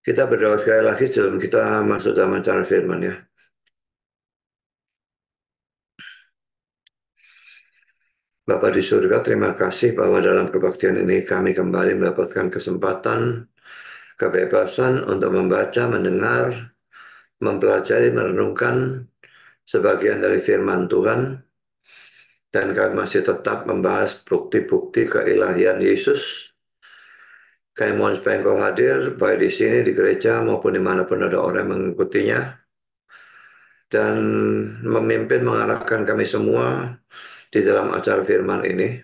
Kita berdoa sekali lagi sebelum kita masuk dalam acara firman ya. Bapak di surga, terima kasih bahwa dalam kebaktian ini kami kembali mendapatkan kesempatan, kebebasan untuk membaca, mendengar, mempelajari, merenungkan sebagian dari firman Tuhan. Dan kami masih tetap membahas bukti-bukti keilahian Yesus kami Mohon supaya Engkau hadir baik di sini di gereja maupun di mana pun ada orang yang mengikutinya dan memimpin mengarahkan kami semua di dalam acara firman ini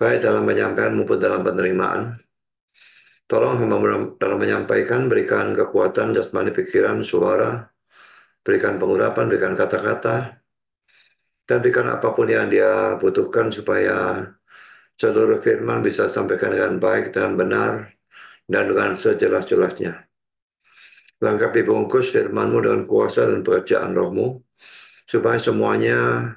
baik dalam penyampaian maupun dalam penerimaan tolong dalam menyampaikan berikan kekuatan jasmani pikiran suara berikan pengurapan berikan kata-kata dan berikan apapun yang dia butuhkan supaya seluruh firman bisa sampaikan dengan baik, dengan benar, dan dengan sejelas-jelasnya. Lengkapi bungkus firmanmu dengan kuasa dan pekerjaan rohmu, supaya semuanya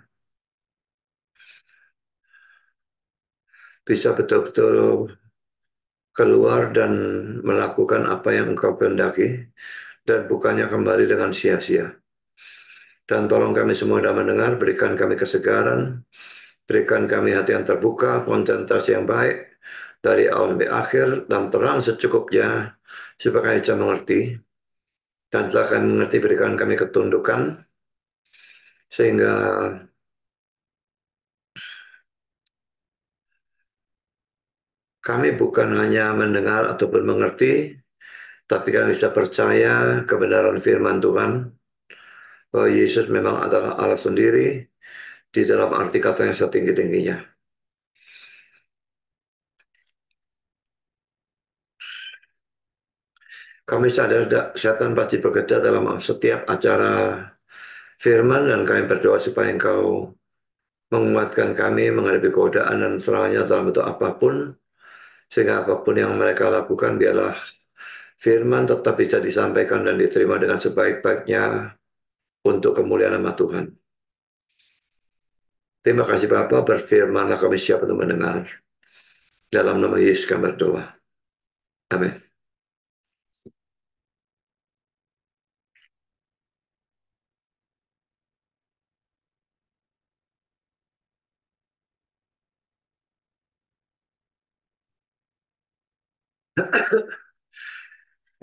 bisa betul-betul keluar dan melakukan apa yang engkau kehendaki, dan bukannya kembali dengan sia-sia. Dan tolong kami semua yang mendengar, berikan kami kesegaran, Berikan kami hati yang terbuka, konsentrasi yang baik dari awal sampai akhir dan terang secukupnya supaya kami bisa mengerti. Dan telah kami mengerti berikan kami ketundukan sehingga kami bukan hanya mendengar ataupun mengerti, tapi kami bisa percaya kebenaran firman Tuhan bahwa Yesus memang adalah Allah sendiri di dalam arti kata yang setinggi-tingginya. Kami sadar setan pasti bekerja dalam setiap acara firman dan kami berdoa supaya engkau menguatkan kami menghadapi godaan dan serangannya dalam bentuk apapun sehingga apapun yang mereka lakukan biarlah firman tetap bisa disampaikan dan diterima dengan sebaik-baiknya untuk kemuliaan nama Tuhan. Terima kasih Bapak, berfirmanlah kami siap untuk mendengar. Dalam nama Yesus kami berdoa. Amin.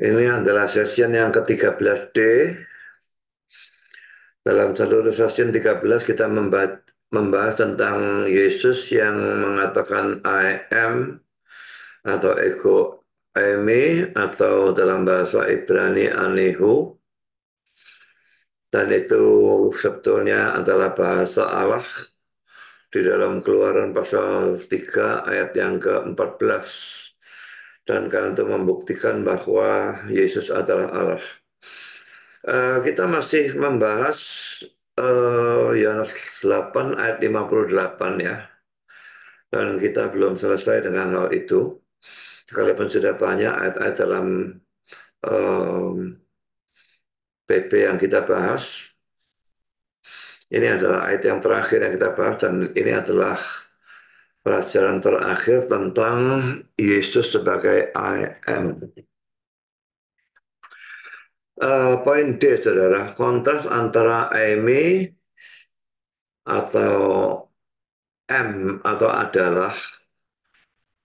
Ini adalah session yang ke-13D. Dalam seluruh session 13 kita membaca membahas tentang Yesus yang mengatakan I am atau ego eme atau dalam bahasa Ibrani Anihu dan itu sebetulnya adalah bahasa Allah di dalam keluaran pasal 3 ayat yang ke-14 dan karena itu membuktikan bahwa Yesus adalah Allah. Eh, kita masih membahas uh, Yohanes 8 ayat 58 ya. Dan kita belum selesai dengan hal itu. Sekalipun sudah banyak ayat-ayat dalam um, PP yang kita bahas. Ini adalah ayat yang terakhir yang kita bahas dan ini adalah pelajaran terakhir tentang Yesus sebagai I am uh, poin D, saudara, kontras antara M atau M atau adalah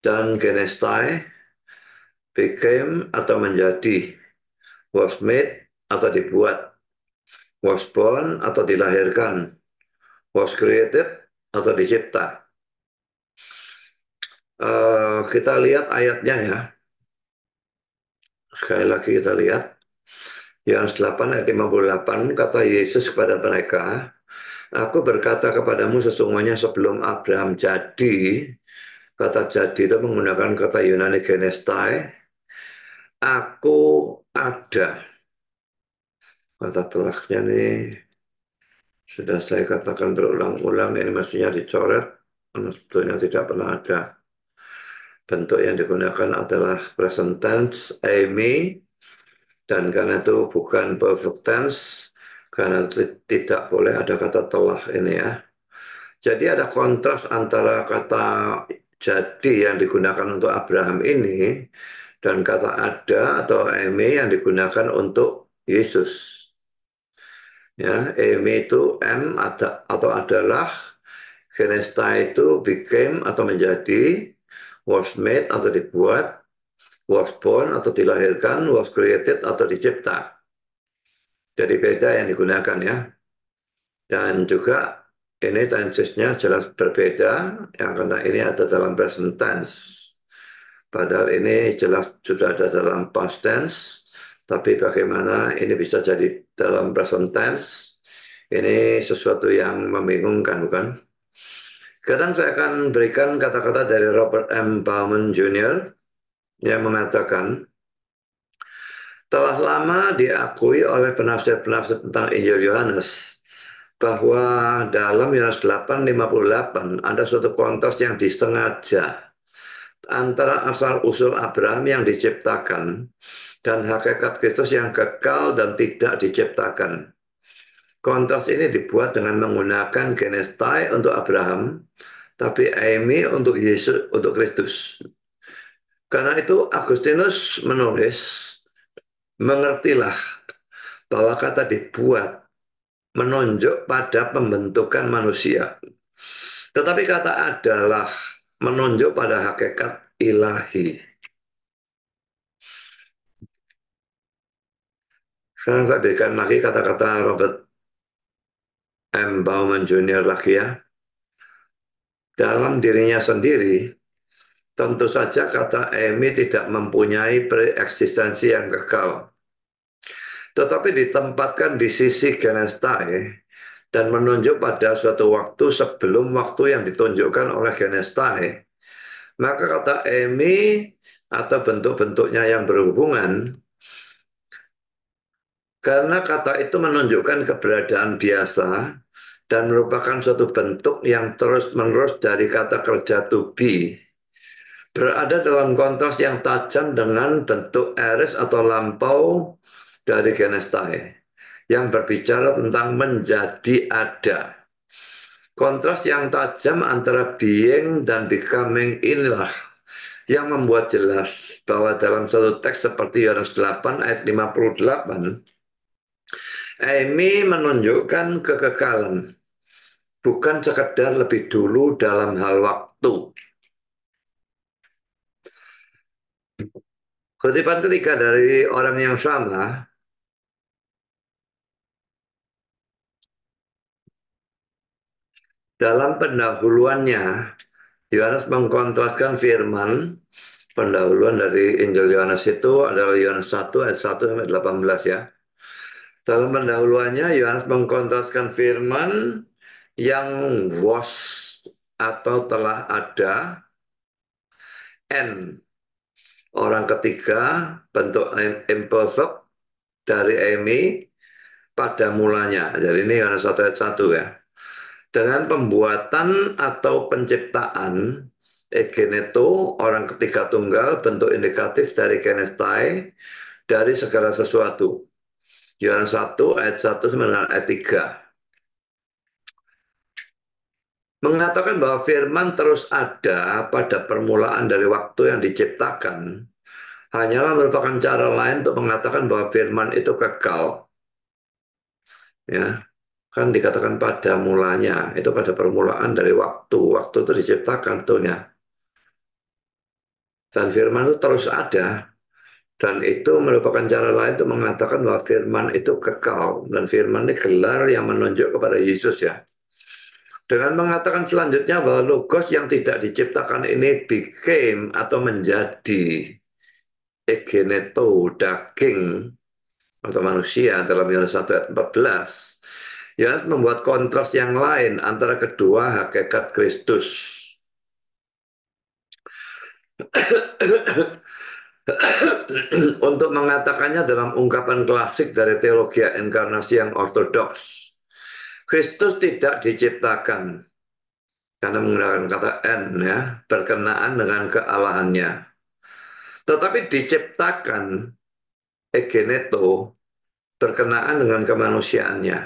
dan genestai became atau menjadi was made atau dibuat was born atau dilahirkan was created atau dicipta uh, kita lihat ayatnya ya sekali lagi kita lihat Yohanes 8 ayat 58 kata Yesus kepada mereka, Aku berkata kepadamu sesungguhnya sebelum Abraham jadi, kata jadi itu menggunakan kata Yunani genestai, aku ada. Kata telaknya nih, sudah saya katakan berulang-ulang, ini mestinya dicoret, sebetulnya tidak pernah ada. Bentuk yang digunakan adalah present tense, I dan karena itu bukan perfect tense, karena tidak boleh ada kata telah ini ya. Jadi ada kontras antara kata jadi yang digunakan untuk Abraham ini dan kata ada atau eme yang digunakan untuk Yesus. Ya, eme itu m ada atau adalah Genesta itu became atau menjadi was made atau dibuat was born atau dilahirkan, was created atau dicipta. Jadi beda yang digunakan ya. Dan juga ini tensesnya jelas berbeda yang karena ini ada dalam present tense. Padahal ini jelas sudah ada dalam past tense, tapi bagaimana ini bisa jadi dalam present tense? Ini sesuatu yang membingungkan, bukan? Sekarang saya akan berikan kata-kata dari Robert M. Bauman Jr yang mengatakan telah lama diakui oleh penafsir-penafsir tentang Injil Yohanes bahwa dalam Yohanes 8:58 ada suatu kontras yang disengaja antara asal usul Abraham yang diciptakan dan hakikat Kristus yang kekal dan tidak diciptakan. Kontras ini dibuat dengan menggunakan genestai untuk Abraham, tapi Amy untuk Yesus untuk Kristus. Karena itu Agustinus menulis, mengertilah bahwa kata dibuat menunjuk pada pembentukan manusia. Tetapi kata adalah menunjuk pada hakikat ilahi. Sekarang saya berikan lagi kata-kata Robert M. Bauman Jr. lagi ya. Dalam dirinya sendiri, Tentu saja kata Emi tidak mempunyai preeksistensi yang kekal. Tetapi ditempatkan di sisi Genestae dan menunjuk pada suatu waktu sebelum waktu yang ditunjukkan oleh Genestae. Maka kata Emi atau bentuk-bentuknya yang berhubungan karena kata itu menunjukkan keberadaan biasa dan merupakan suatu bentuk yang terus-menerus dari kata kerja to be berada dalam kontras yang tajam dengan bentuk eris atau lampau dari Genestae yang berbicara tentang menjadi ada. Kontras yang tajam antara being dan becoming inilah yang membuat jelas bahwa dalam satu teks seperti Yohanes 8 ayat 58, Amy menunjukkan kekekalan, bukan sekedar lebih dulu dalam hal waktu, Kutipan ketiga dari orang yang sama dalam pendahuluannya Yohanes mengkontraskan firman pendahuluan dari Injil Yohanes itu adalah Yohanes 1 ayat 1 sampai 18 ya. Dalam pendahuluannya Yohanes mengkontraskan firman yang was atau telah ada n orang ketiga bentuk imperfect dari Emi pada mulanya. Jadi ini Yohanes 1 ayat 1 ya. Dengan pembuatan atau penciptaan egeneto orang ketiga tunggal bentuk indikatif dari genestai dari segala sesuatu. Yohanes 1 ayat 1 sampai ayat 3 mengatakan bahwa firman terus ada pada permulaan dari waktu yang diciptakan hanyalah merupakan cara lain untuk mengatakan bahwa firman itu kekal. Ya, kan dikatakan pada mulanya, itu pada permulaan dari waktu. Waktu itu diciptakan betulnya. Dan firman itu terus ada. Dan itu merupakan cara lain untuk mengatakan bahwa firman itu kekal. Dan firman ini gelar yang menunjuk kepada Yesus ya dengan mengatakan selanjutnya bahwa logos yang tidak diciptakan ini became atau menjadi egeneto daging atau manusia dalam Yohanes 1 ayat 14 Yohanes membuat kontras yang lain antara kedua hakikat Kristus untuk mengatakannya dalam ungkapan klasik dari teologi inkarnasi yang ortodoks Kristus tidak diciptakan karena menggunakan kata n ya berkenaan dengan kealahannya. Tetapi diciptakan egeneto berkenaan dengan kemanusiaannya.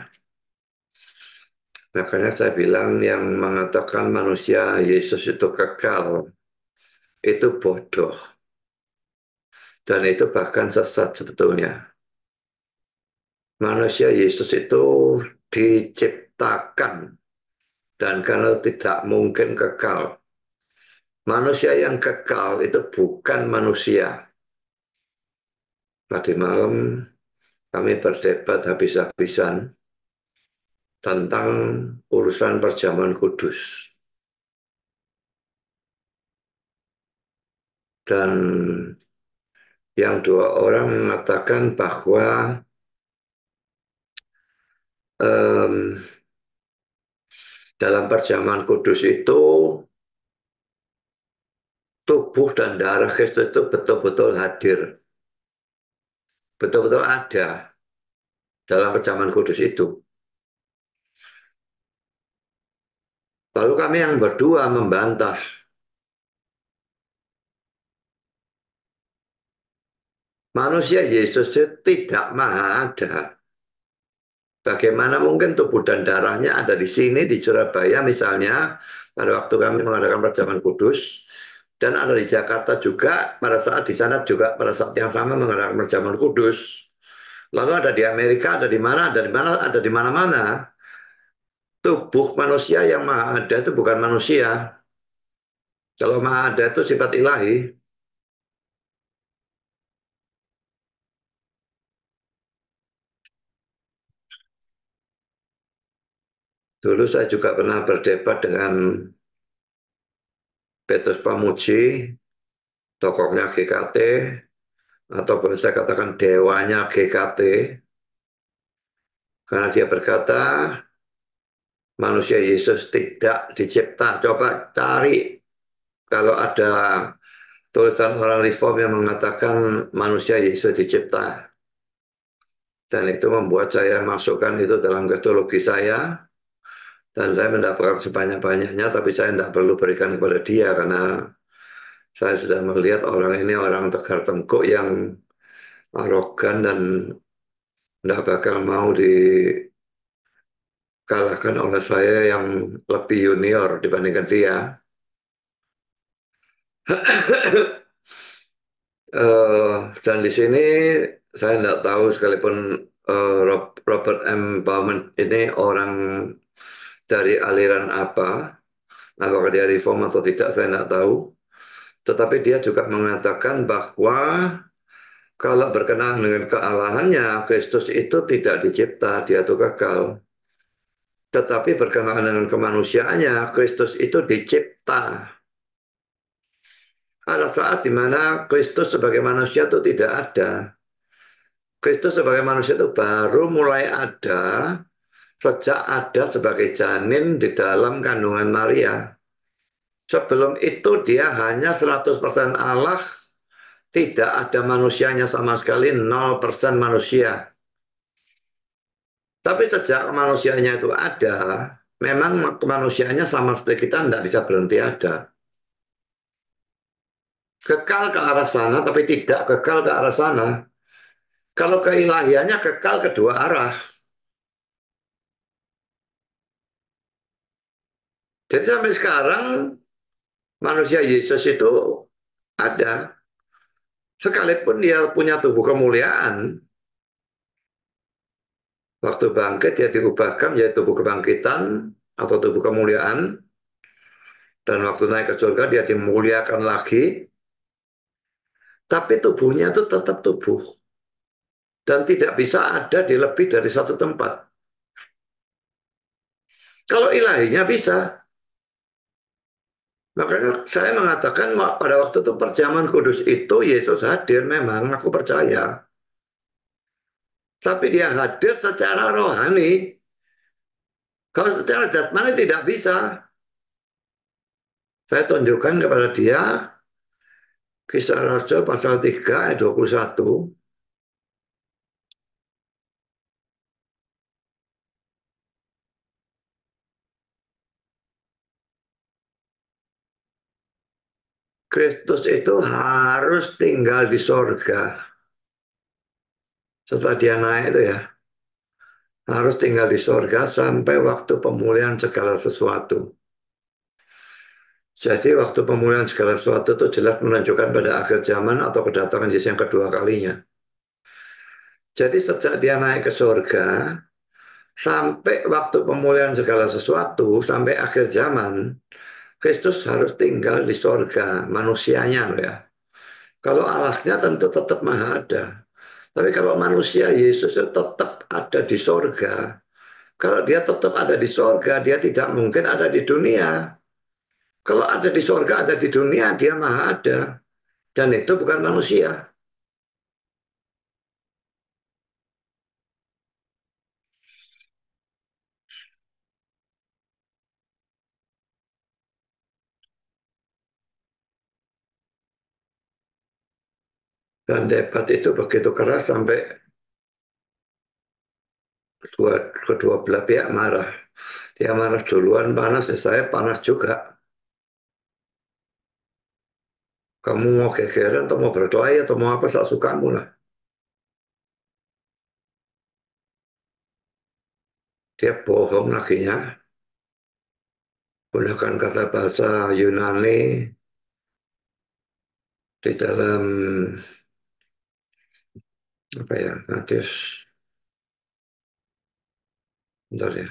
Makanya saya bilang yang mengatakan manusia Yesus itu kekal itu bodoh dan itu bahkan sesat sebetulnya manusia Yesus itu diciptakan dan karena tidak mungkin kekal. Manusia yang kekal itu bukan manusia. Tadi malam kami berdebat habis-habisan tentang urusan perjamuan kudus. Dan yang dua orang mengatakan bahwa um, dalam perjamuan kudus itu tubuh dan darah Kristus itu betul-betul hadir. Betul-betul ada dalam perjamuan kudus itu. Lalu kami yang berdua membantah Manusia Yesus tidak maha ada. Bagaimana mungkin tubuh dan darahnya ada di sini, di Surabaya misalnya, pada waktu kami mengadakan perjamuan kudus, dan ada di Jakarta juga, pada saat di sana juga pada saat yang sama mengadakan perjamuan kudus. Lalu ada di Amerika, ada di mana, ada di mana, ada di mana-mana. Tubuh manusia yang maha ada itu bukan manusia. Kalau maha ada itu sifat ilahi, Dulu saya juga pernah berdebat dengan Petrus Pamuji, tokohnya GKT, atau boleh saya katakan dewanya GKT, karena dia berkata, manusia Yesus tidak dicipta. Coba cari kalau ada tulisan orang reform yang mengatakan manusia Yesus dicipta. Dan itu membuat saya masukkan itu dalam teologi saya dan saya mendapatkan sebanyak-banyaknya tapi saya tidak perlu berikan kepada dia karena saya sudah melihat orang ini orang tegar tengkuk yang arogan dan tidak bakal mau dikalahkan oleh saya yang lebih junior dibandingkan dia. uh, dan di sini saya tidak tahu sekalipun uh, Robert M. Bauman ini orang dari aliran apa, apakah dia reform atau tidak, saya tidak tahu. Tetapi dia juga mengatakan bahwa kalau berkenaan dengan kealahannya, Kristus itu tidak dicipta, dia itu kekal. Tetapi berkenaan dengan kemanusiaannya, Kristus itu dicipta. Ada saat di mana Kristus sebagai manusia itu tidak ada. Kristus sebagai manusia itu baru mulai ada sejak ada sebagai janin di dalam kandungan Maria. Sebelum itu dia hanya 100% Allah, tidak ada manusianya sama sekali, 0% manusia. Tapi sejak manusianya itu ada, memang manusianya sama seperti kita tidak bisa berhenti ada. Kekal ke arah sana, tapi tidak kekal ke arah sana. Kalau keilahiannya kekal kedua arah. Jadi sampai sekarang manusia Yesus itu ada. Sekalipun dia punya tubuh kemuliaan, waktu bangkit dia diubahkan menjadi tubuh kebangkitan atau tubuh kemuliaan. Dan waktu naik ke surga dia dimuliakan lagi. Tapi tubuhnya itu tetap tubuh. Dan tidak bisa ada di lebih dari satu tempat. Kalau ilahinya bisa, Makanya saya mengatakan pada waktu itu perjamuan kudus itu Yesus hadir memang, aku percaya. Tapi dia hadir secara rohani. Kalau secara jasmani tidak bisa. Saya tunjukkan kepada dia kisah Rasul pasal 3 ayat 21. Kristus itu harus tinggal di sorga. Setelah dia naik itu ya, harus tinggal di sorga sampai waktu pemulihan segala sesuatu. Jadi waktu pemulihan segala sesuatu itu jelas menunjukkan pada akhir zaman atau kedatangan Yesus yang kedua kalinya. Jadi sejak dia naik ke sorga sampai waktu pemulihan segala sesuatu, sampai akhir zaman, Kristus harus tinggal di sorga, manusianya loh ya. Kalau Allahnya tentu tetap maha ada. Tapi kalau manusia Yesus tetap ada di sorga. Kalau dia tetap ada di sorga, dia tidak mungkin ada di dunia. Kalau ada di sorga, ada di dunia, dia maha ada. Dan itu bukan manusia. dan debat itu begitu keras sampai kedua, kedua belah pihak marah. Dia marah duluan panas, ya saya panas juga. Kamu mau kegeran atau mau berkelahi atau mau apa, saya suka lah. Dia bohong lagi ya. Gunakan kata bahasa Yunani di dalam apa ya native bentar ya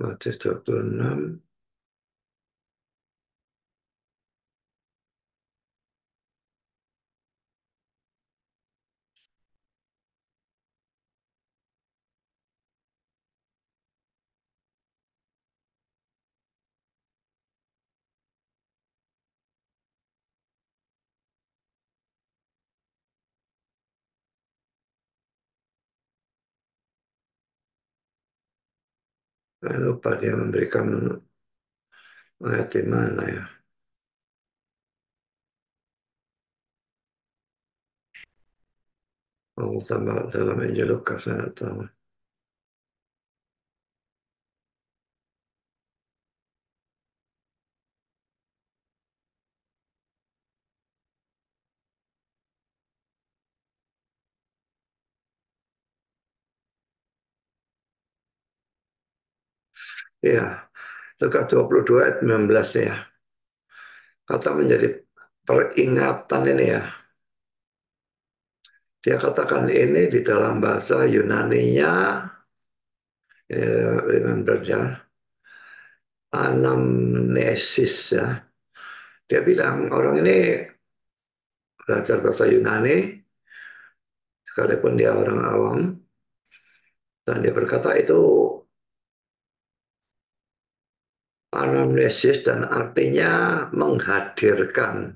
native 26 Ayan, upaliang Brikaman. Ayat imana ya. Allah Ta'ala dalam Injil Lukas ayat Ya, dekat 22 ayat 19 ya. Kata menjadi peringatan ini ya. Dia katakan ini di dalam bahasa Yunaninya, ya, remember ya, anamnesis ya. Dia bilang orang ini belajar bahasa Yunani, sekalipun dia orang awam, dan dia berkata itu anamnesis dan artinya menghadirkan.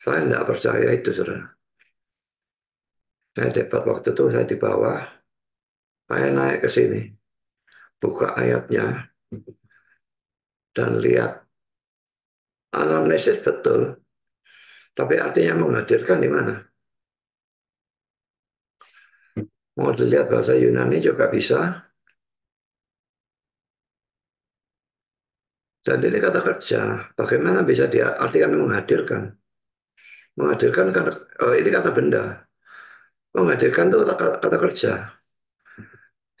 Saya tidak percaya itu, saudara. Saya dapat waktu itu, saya di bawah, saya naik ke sini, buka ayatnya, dan lihat. Anamnesis betul, tapi artinya menghadirkan di mana? Mau dilihat bahasa Yunani juga bisa, Dan ini kata kerja, bagaimana bisa dia diartikan menghadirkan? Menghadirkan kan oh, ini kata benda. Menghadirkan itu kata, kata kerja.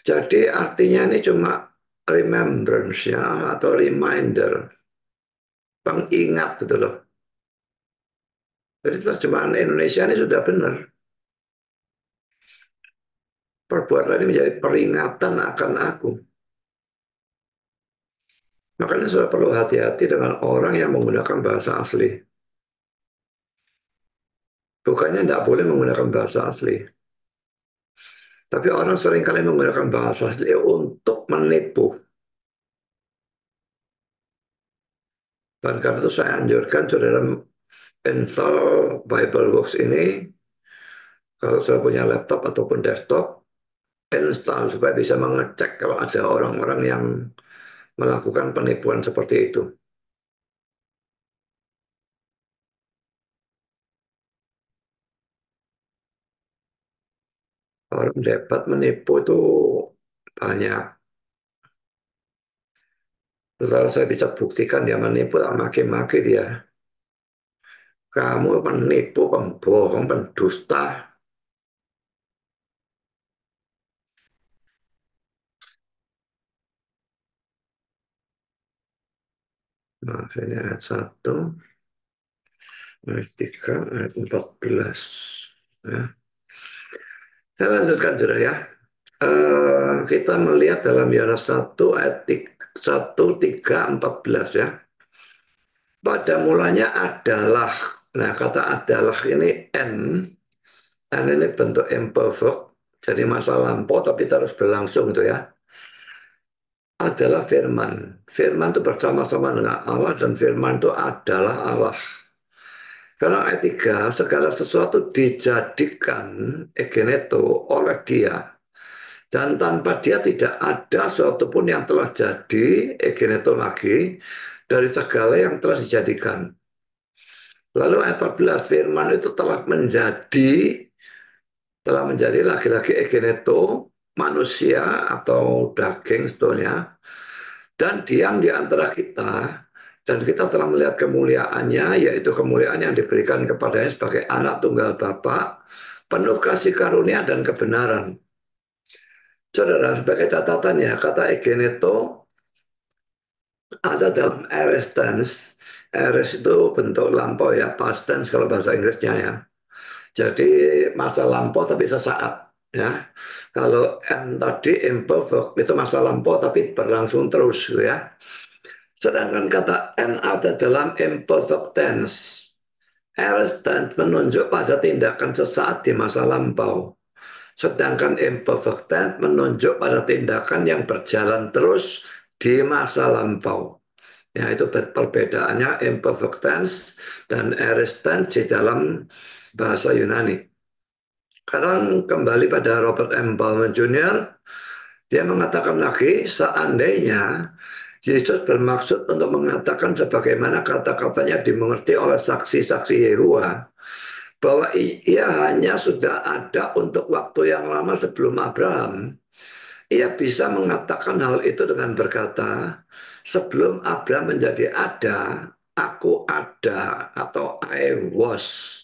Jadi artinya ini cuma remembrance ya atau reminder, pengingat gitu loh. Jadi terjemahan Indonesia ini sudah benar. Perbuatan ini menjadi peringatan akan aku. Makanya saya perlu hati-hati dengan orang yang menggunakan bahasa asli. Bukannya tidak boleh menggunakan bahasa asli. Tapi orang seringkali menggunakan bahasa asli untuk menipu. Dan karena itu saya anjurkan saudara install Bible Works ini, kalau sudah punya laptop ataupun desktop, install supaya bisa mengecek kalau ada orang-orang yang melakukan penipuan seperti itu. Orang dapat menipu itu banyak. Kalau saya bisa buktikan dia menipu, maki-maki dia. Kamu penipu, pembohong, pendusta. Maaf nah, ini ayat 1, ayat 3, ayat 14. Ya. Saya lanjutkan dulu ya. Uh, kita melihat dalam Yohanes 1 ayat 3, 1, 3, 14 ya. Pada mulanya adalah, nah kata adalah ini N, N ini bentuk imperfect, jadi masa lampau tapi terus berlangsung itu ya adalah firman. Firman itu bersama-sama dengan Allah dan firman itu adalah Allah. Karena ayat 3, segala sesuatu dijadikan egeneto oleh dia. Dan tanpa dia tidak ada sesuatu pun yang telah jadi egeneto lagi dari segala yang telah dijadikan. Lalu ayat 14, firman itu telah menjadi telah menjadi laki-laki egeneto manusia atau daging sebetulnya dan diam di antara kita dan kita telah melihat kemuliaannya yaitu kemuliaan yang diberikan kepadanya sebagai anak tunggal Bapa penuh kasih karunia dan kebenaran. Saudara, sebagai catatan ya, kata Egeneto ada dalam eris tense. eris itu bentuk lampau ya, past tense kalau bahasa Inggrisnya ya. Jadi masa lampau tapi sesaat ya. Kalau n tadi imperfect itu masa lampau tapi berlangsung terus gitu ya. Sedangkan kata N ada dalam imperfect tense. Arrest tense menunjuk pada tindakan sesaat di masa lampau. Sedangkan imperfect tense menunjuk pada tindakan yang berjalan terus di masa lampau. Ya, itu perbedaannya imperfect tense dan arrest tense di dalam bahasa Yunani. Sekarang kembali pada Robert M. Bauman Jr. Dia mengatakan lagi, seandainya Yesus bermaksud untuk mengatakan sebagaimana kata-katanya dimengerti oleh saksi-saksi Yehua, bahwa ia hanya sudah ada untuk waktu yang lama sebelum Abraham. Ia bisa mengatakan hal itu dengan berkata, sebelum Abraham menjadi ada, aku ada atau I was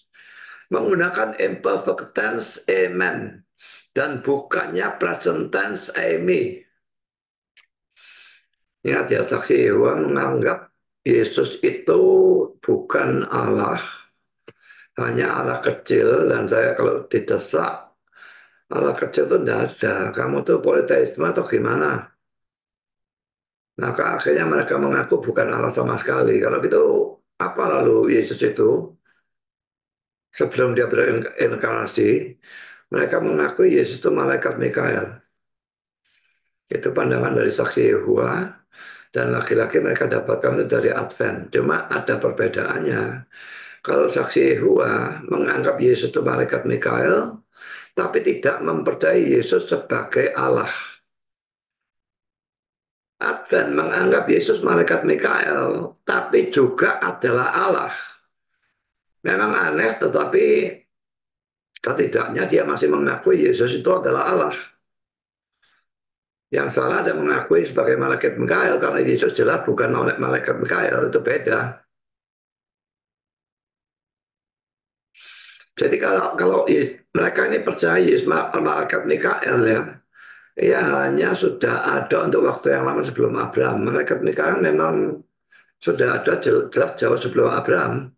menggunakan imperfect tense amen dan bukannya present tense Amy. Ingat ya, saksi Hewan menganggap Yesus itu bukan Allah. Hanya Allah kecil dan saya kalau didesak, Allah kecil itu tidak ada. Kamu tuh politeisme atau gimana? Maka akhirnya mereka mengaku bukan Allah sama sekali. Kalau gitu, apa lalu Yesus itu? sebelum dia berinkarnasi, mereka mengakui Yesus itu malaikat Mikael. Itu pandangan dari saksi Yehua, dan laki-laki mereka dapatkan itu dari Advent. Cuma ada perbedaannya. Kalau saksi Yehua menganggap Yesus itu malaikat Mikael, tapi tidak mempercayai Yesus sebagai Allah. Advent menganggap Yesus malaikat Mikael, tapi juga adalah Allah memang aneh tetapi setidaknya dia masih mengakui Yesus itu adalah Allah. Yang salah dan mengakui sebagai malaikat Mikael karena Yesus jelas bukan oleh malaikat Mikael itu beda. Jadi kalau kalau mereka ini percaya Yesus malaikat Mikael ya, ya hanya sudah ada untuk waktu yang lama sebelum Abraham. Malaikat Mikael memang sudah ada jelas jauh sebelum Abraham.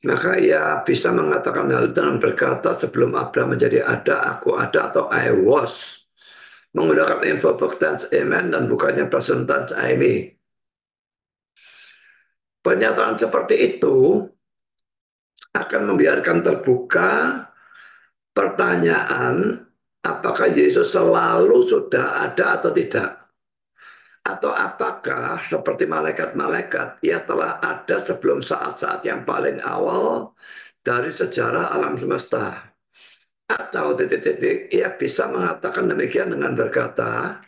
Maka ia bisa mengatakan hal itu dengan berkata sebelum Abraham menjadi ada, aku ada atau I was. Menggunakan imperfect tense amen dan bukannya present tense I me. Pernyataan seperti itu akan membiarkan terbuka pertanyaan apakah Yesus selalu sudah ada atau tidak. Atau apakah seperti malaikat-malaikat ia telah ada sebelum saat-saat yang paling awal dari sejarah alam semesta? Atau titik-titik ia bisa mengatakan demikian dengan berkata,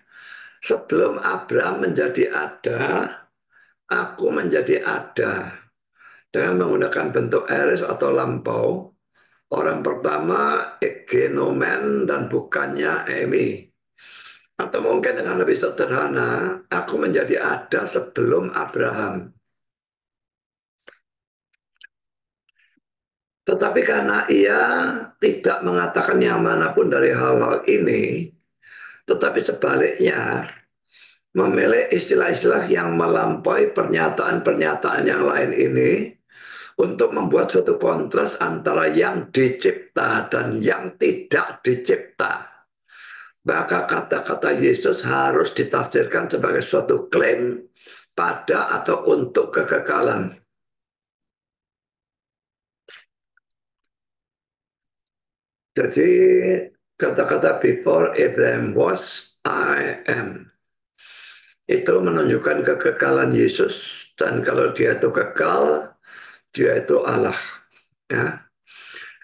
sebelum Abraham menjadi ada, aku menjadi ada. Dengan menggunakan bentuk eris atau lampau, orang pertama egenomen dan bukannya emi. Atau mungkin dengan lebih sederhana, aku menjadi ada sebelum Abraham. Tetapi karena ia tidak mengatakan yang manapun dari hal-hal ini, tetapi sebaliknya memilih istilah-istilah yang melampaui pernyataan-pernyataan yang lain ini untuk membuat suatu kontras antara yang dicipta dan yang tidak dicipta maka kata-kata Yesus harus ditafsirkan sebagai suatu klaim pada atau untuk kekekalan. Jadi kata-kata before Abraham was, I am. Itu menunjukkan kekekalan Yesus. Dan kalau dia itu kekal, dia itu Allah. Ya.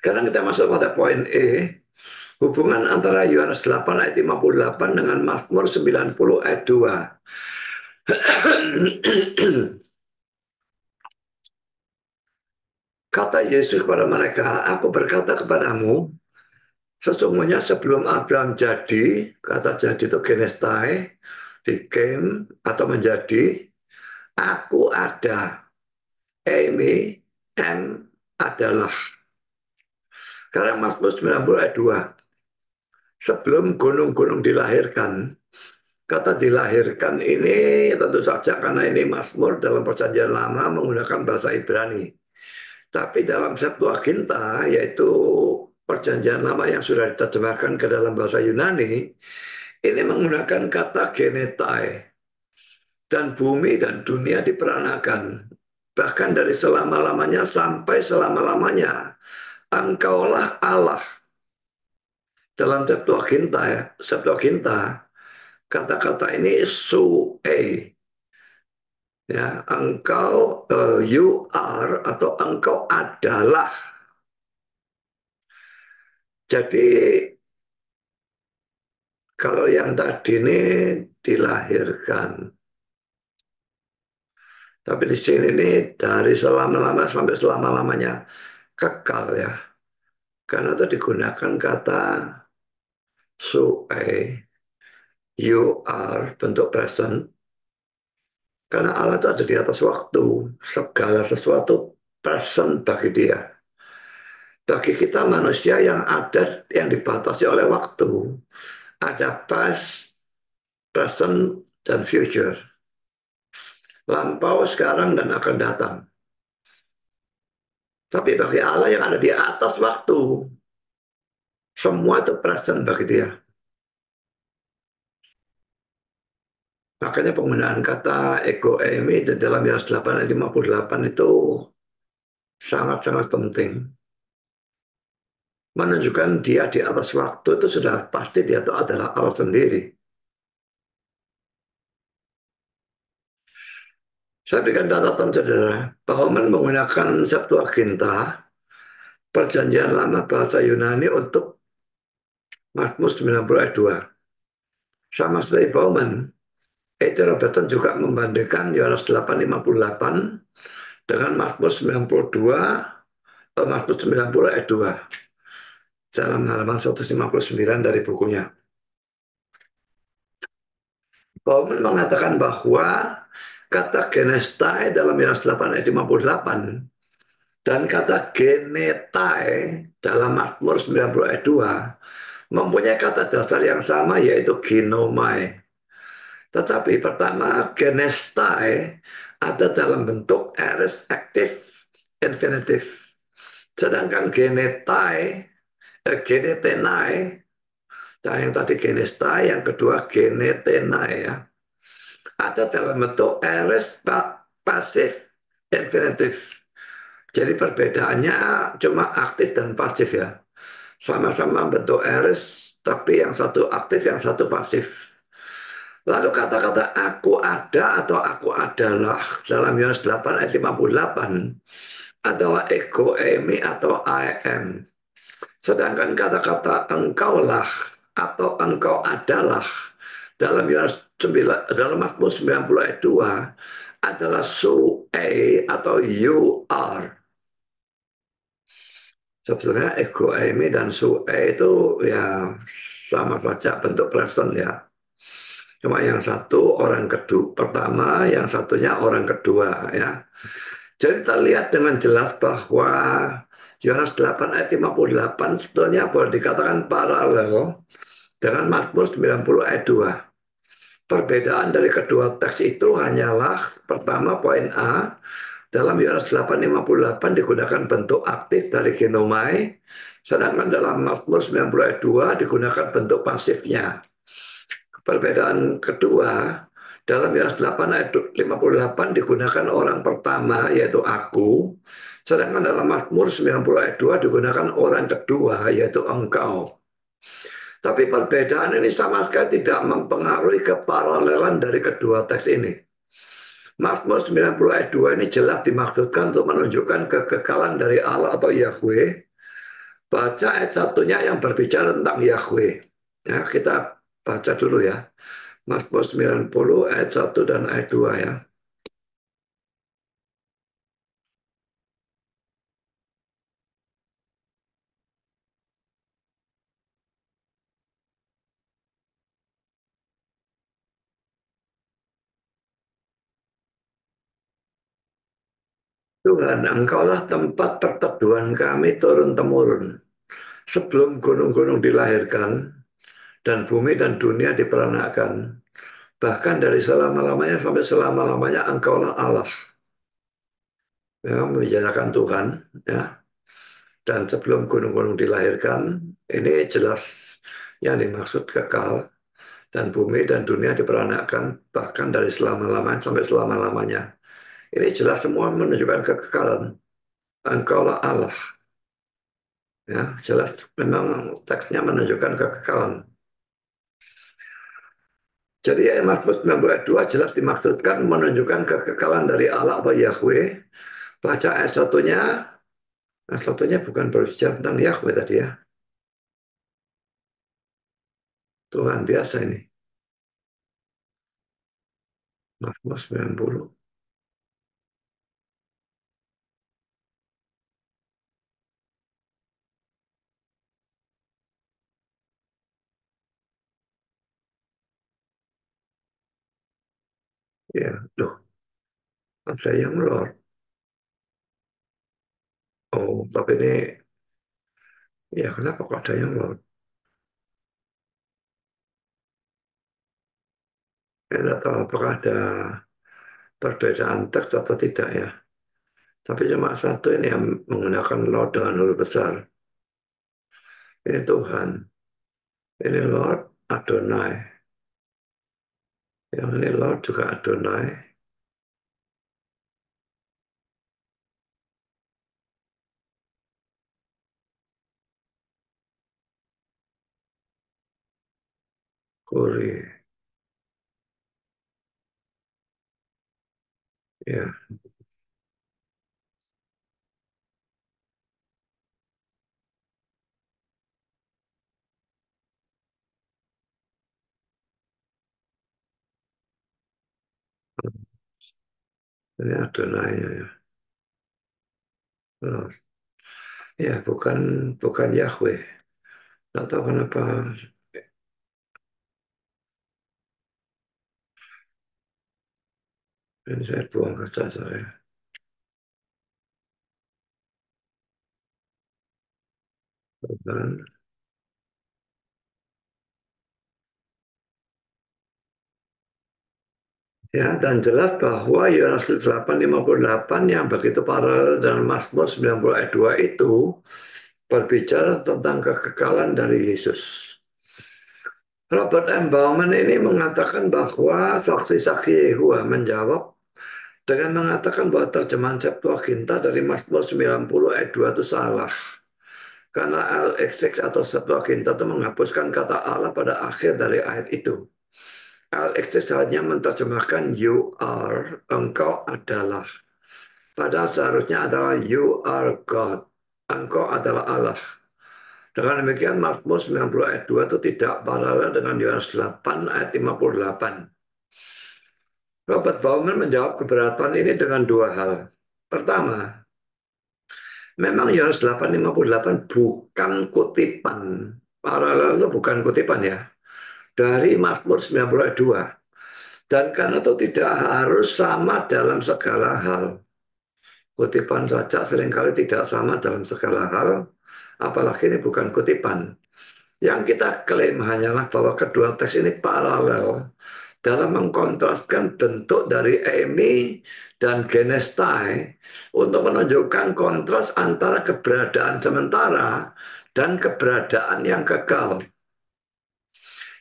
Sekarang kita masuk pada poin E. Hubungan antara Yohanes 8 ayat 58 dengan Mazmur 90 ayat 2. Kata Yesus kepada mereka, aku berkata kepadamu, sesungguhnya sebelum Abraham jadi, kata jadi itu genestai, dikem, atau menjadi, aku ada. Amy, M adalah. Sekarang Mazmur 90 ayat 2 sebelum gunung-gunung dilahirkan. Kata dilahirkan ini tentu saja karena ini Mazmur dalam perjanjian lama menggunakan bahasa Ibrani. Tapi dalam Septuaginta yaitu perjanjian lama yang sudah diterjemahkan ke dalam bahasa Yunani ini menggunakan kata genetai dan bumi dan dunia diperanakan bahkan dari selama-lamanya sampai selama-lamanya engkaulah Allah dalam Septuaginta ya, Septuaginta kata-kata ini su e ya engkau uh, you are atau engkau adalah jadi kalau yang tadi ini dilahirkan tapi di sini ini dari selama-lama sampai selama-lamanya kekal ya karena tadi digunakan kata So I, you are bentuk present. Karena Allah itu ada di atas waktu. Segala sesuatu present bagi dia. Bagi kita manusia yang ada, yang dibatasi oleh waktu. Ada past, present, dan future. Lampau sekarang dan akan datang. Tapi bagi Allah yang ada di atas waktu, semua itu present bagi ya. Makanya penggunaan kata ego emi di dalam Yos 8 58 itu sangat-sangat penting. Menunjukkan dia di atas waktu itu sudah pasti dia itu adalah Allah sendiri. Saya berikan catatan saudara bahwa menggunakan Septuaginta perjanjian lama bahasa Yunani untuk Matmus 92. Sama seperti Bauman, itu Robertson juga membandingkan Yohanes 858 dengan Matmus 92 eh, Matmus 90 ayat 2 dalam halaman 159 dari bukunya. Bauman mengatakan bahwa kata genestai dalam Yohanes 8 ayat 58 dan kata genetai dalam Mazmur 90 ayat 2 mempunyai kata dasar yang sama yaitu kinomai, Tetapi pertama genestai ada dalam bentuk eris aktif infinitif. Sedangkan genetai, eh, genetenai, nah, yang tadi genestai, yang kedua genetenai ya. Ada dalam bentuk eris pasif infinitif. Jadi perbedaannya cuma aktif dan pasif ya sama-sama bentuk eris, tapi yang satu aktif, yang satu pasif. Lalu kata-kata aku ada atau aku adalah dalam Yohanes 8 ayat 58 adalah ego, emi, atau am. Sedangkan kata-kata engkaulah atau engkau adalah dalam Yohanes 9, dalam Mazmur 90 ayat 2 adalah su, a, atau you are Sebetulnya ego Aimi dan Sue itu ya sama saja bentuk person ya. Cuma yang satu orang kedua pertama, yang satunya orang kedua ya. Jadi terlihat dengan jelas bahwa Yohanes 8 ayat 58 sebetulnya boleh dikatakan paralel dengan Mazmur 90 ayat 2. Perbedaan dari kedua teks itu hanyalah pertama poin A, dalam Yohanes 8:58 digunakan bentuk aktif dari genomai, sedangkan dalam Mazmur 90 ayat 2 digunakan bentuk pasifnya. Perbedaan kedua, dalam Yohanes 8 ayat 58 digunakan orang pertama yaitu aku, sedangkan dalam Mazmur 90 ayat 2 digunakan orang kedua yaitu engkau. Tapi perbedaan ini sama sekali tidak mempengaruhi keparalelan dari kedua teks ini. Mazmur 90 ayat 2 ini jelas dimaksudkan untuk menunjukkan kekekalan dari Allah atau Yahweh. Baca ayat satunya yang berbicara tentang Yahweh. Ya, kita baca dulu ya. Mazmur 90 ayat 1 dan ayat 2 ya. Tuhan, Engkaulah tempat perteduhan kami turun-temurun. Sebelum gunung-gunung dilahirkan, dan bumi dan dunia diperanakan bahkan dari selama-lamanya sampai selama-lamanya Engkaulah Allah. Memang menjadikan Tuhan, ya. Dan sebelum gunung-gunung dilahirkan, ini jelas yang dimaksud kekal, dan bumi dan dunia diperanakan bahkan dari selama-lamanya sampai selama-lamanya. Ini jelas semua menunjukkan kekekalan. Engkaulah Allah. Ya, jelas memang teksnya menunjukkan kekekalan. Jadi ayat Mazmur 92 jelas dimaksudkan menunjukkan kekekalan dari Allah atau Yahweh. Baca ayat satunya, ayat satunya bukan berbicara tentang Yahweh tadi ya. Tuhan biasa ini. Mazmur 90. ya loh ada yang lor oh tapi ini ya kenapa kok ada yang lor saya tidak tahu apakah ada perbedaan teks atau tidak ya tapi cuma satu ini yang menggunakan Lord dengan huruf besar ini Tuhan ini Lord Adonai to 로트가 아토나이 kori. Yeah. Ini Adonainya ya. Oh. Ya, bukan bukan Yahweh. Nggak tahu kenapa Ini saya buang kertas saya. Bentar. Ya, dan jelas bahwa Yohanes 8:58 yang begitu paralel dengan Mazmur 90 ayat 2 itu berbicara tentang kekekalan dari Yesus. Robert M. Bauman ini mengatakan bahwa saksi-saksi Yehua menjawab dengan mengatakan bahwa terjemahan Septuaginta dari Mazmur 90 ayat 2 itu salah. Karena LXX atau Septuaginta itu menghapuskan kata Allah pada akhir dari ayat itu Alex eksis hanya menerjemahkan you are, engkau adalah. Padahal seharusnya adalah you are God, engkau adalah Allah. Dengan demikian Mazmur 90 ayat 2 itu tidak paralel dengan Yohanes 8 ayat 58. Robert Bauman menjawab keberatan ini dengan dua hal. Pertama, memang Yohanes delapan bukan kutipan. Paralel itu bukan kutipan ya dari Mazmur 92. Dan karena itu tidak harus sama dalam segala hal. Kutipan saja seringkali tidak sama dalam segala hal, apalagi ini bukan kutipan. Yang kita klaim hanyalah bahwa kedua teks ini paralel dalam mengkontraskan bentuk dari Emi dan Genestai untuk menunjukkan kontras antara keberadaan sementara dan keberadaan yang kekal.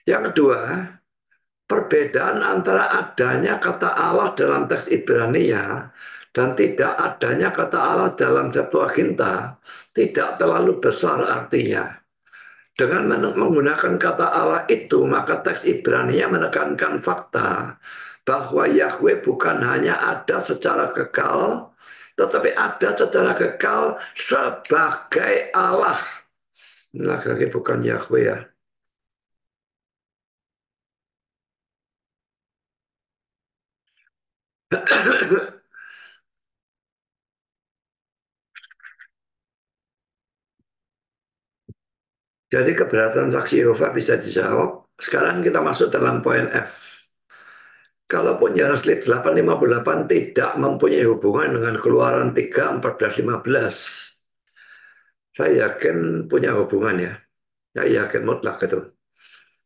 Yang kedua, perbedaan antara adanya kata Allah dalam teks Ibrania dan tidak adanya kata Allah dalam Septuaginta tidak terlalu besar artinya. Dengan menggunakan kata Allah itu, maka teks Ibrania menekankan fakta bahwa Yahweh bukan hanya ada secara kekal, tetapi ada secara kekal sebagai Allah. Nah, bukan Yahweh ya Jadi keberatan saksi Yehova bisa dijawab. Sekarang kita masuk dalam poin F. Kalaupun Yohanes 858 tidak mempunyai hubungan dengan keluaran 3, 14, 15. Saya yakin punya hubungan ya. Saya yakin mutlak itu.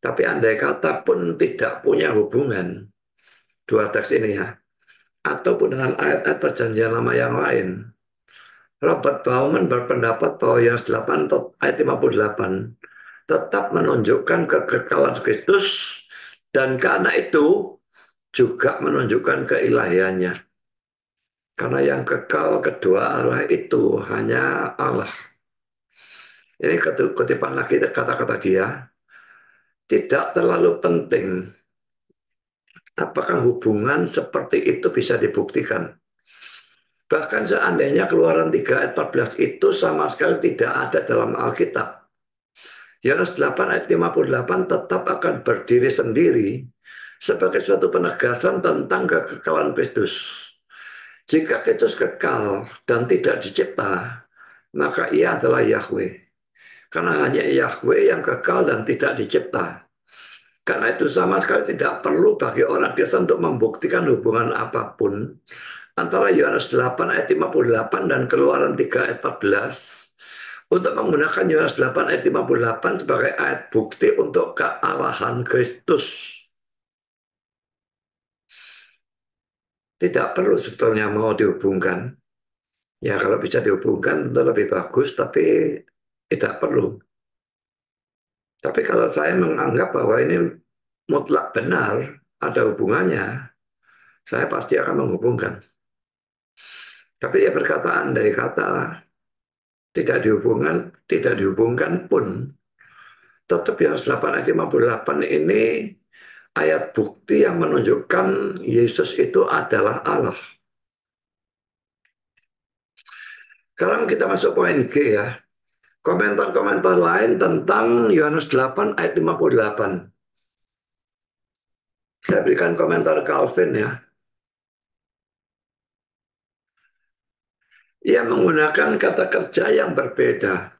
Tapi andai kata pun tidak punya hubungan. Dua teks ini ya ataupun dengan ayat-ayat perjanjian lama yang lain. Robert Bauman berpendapat bahwa Yohanes 8 ayat 58 tetap menunjukkan kekekalan Kristus dan karena itu juga menunjukkan keilahiannya. Karena yang kekal kedua Allah itu hanya Allah. Ini kutipan lagi kata-kata dia. Tidak terlalu penting apakah hubungan seperti itu bisa dibuktikan. Bahkan seandainya keluaran 3 ayat 14 itu sama sekali tidak ada dalam Alkitab. Yohanes 8 ayat 58 tetap akan berdiri sendiri sebagai suatu penegasan tentang kekekalan Kristus. Jika Kristus kekal dan tidak dicipta, maka ia adalah Yahweh. Karena hanya Yahweh yang kekal dan tidak dicipta. Karena itu sama sekali tidak perlu bagi orang biasa untuk membuktikan hubungan apapun antara Yohanes 8 ayat 58 dan Keluaran 3 ayat 14 untuk menggunakan Yohanes 8 ayat 58 sebagai ayat bukti untuk kealahan Kristus. Tidak perlu sebetulnya mau dihubungkan. Ya kalau bisa dihubungkan tentu lebih bagus, tapi tidak perlu. Tapi kalau saya menganggap bahwa ini mutlak benar, ada hubungannya, saya pasti akan menghubungkan. Tapi ya perkataan dari kata tidak dihubungkan, tidak dihubungkan pun tetap yang 8 ayat 58 ini ayat bukti yang menunjukkan Yesus itu adalah Allah. Sekarang kita masuk poin G ya komentar-komentar lain tentang Yohanes 8 ayat 58. Saya berikan komentar Calvin ya. Ia menggunakan kata kerja yang berbeda.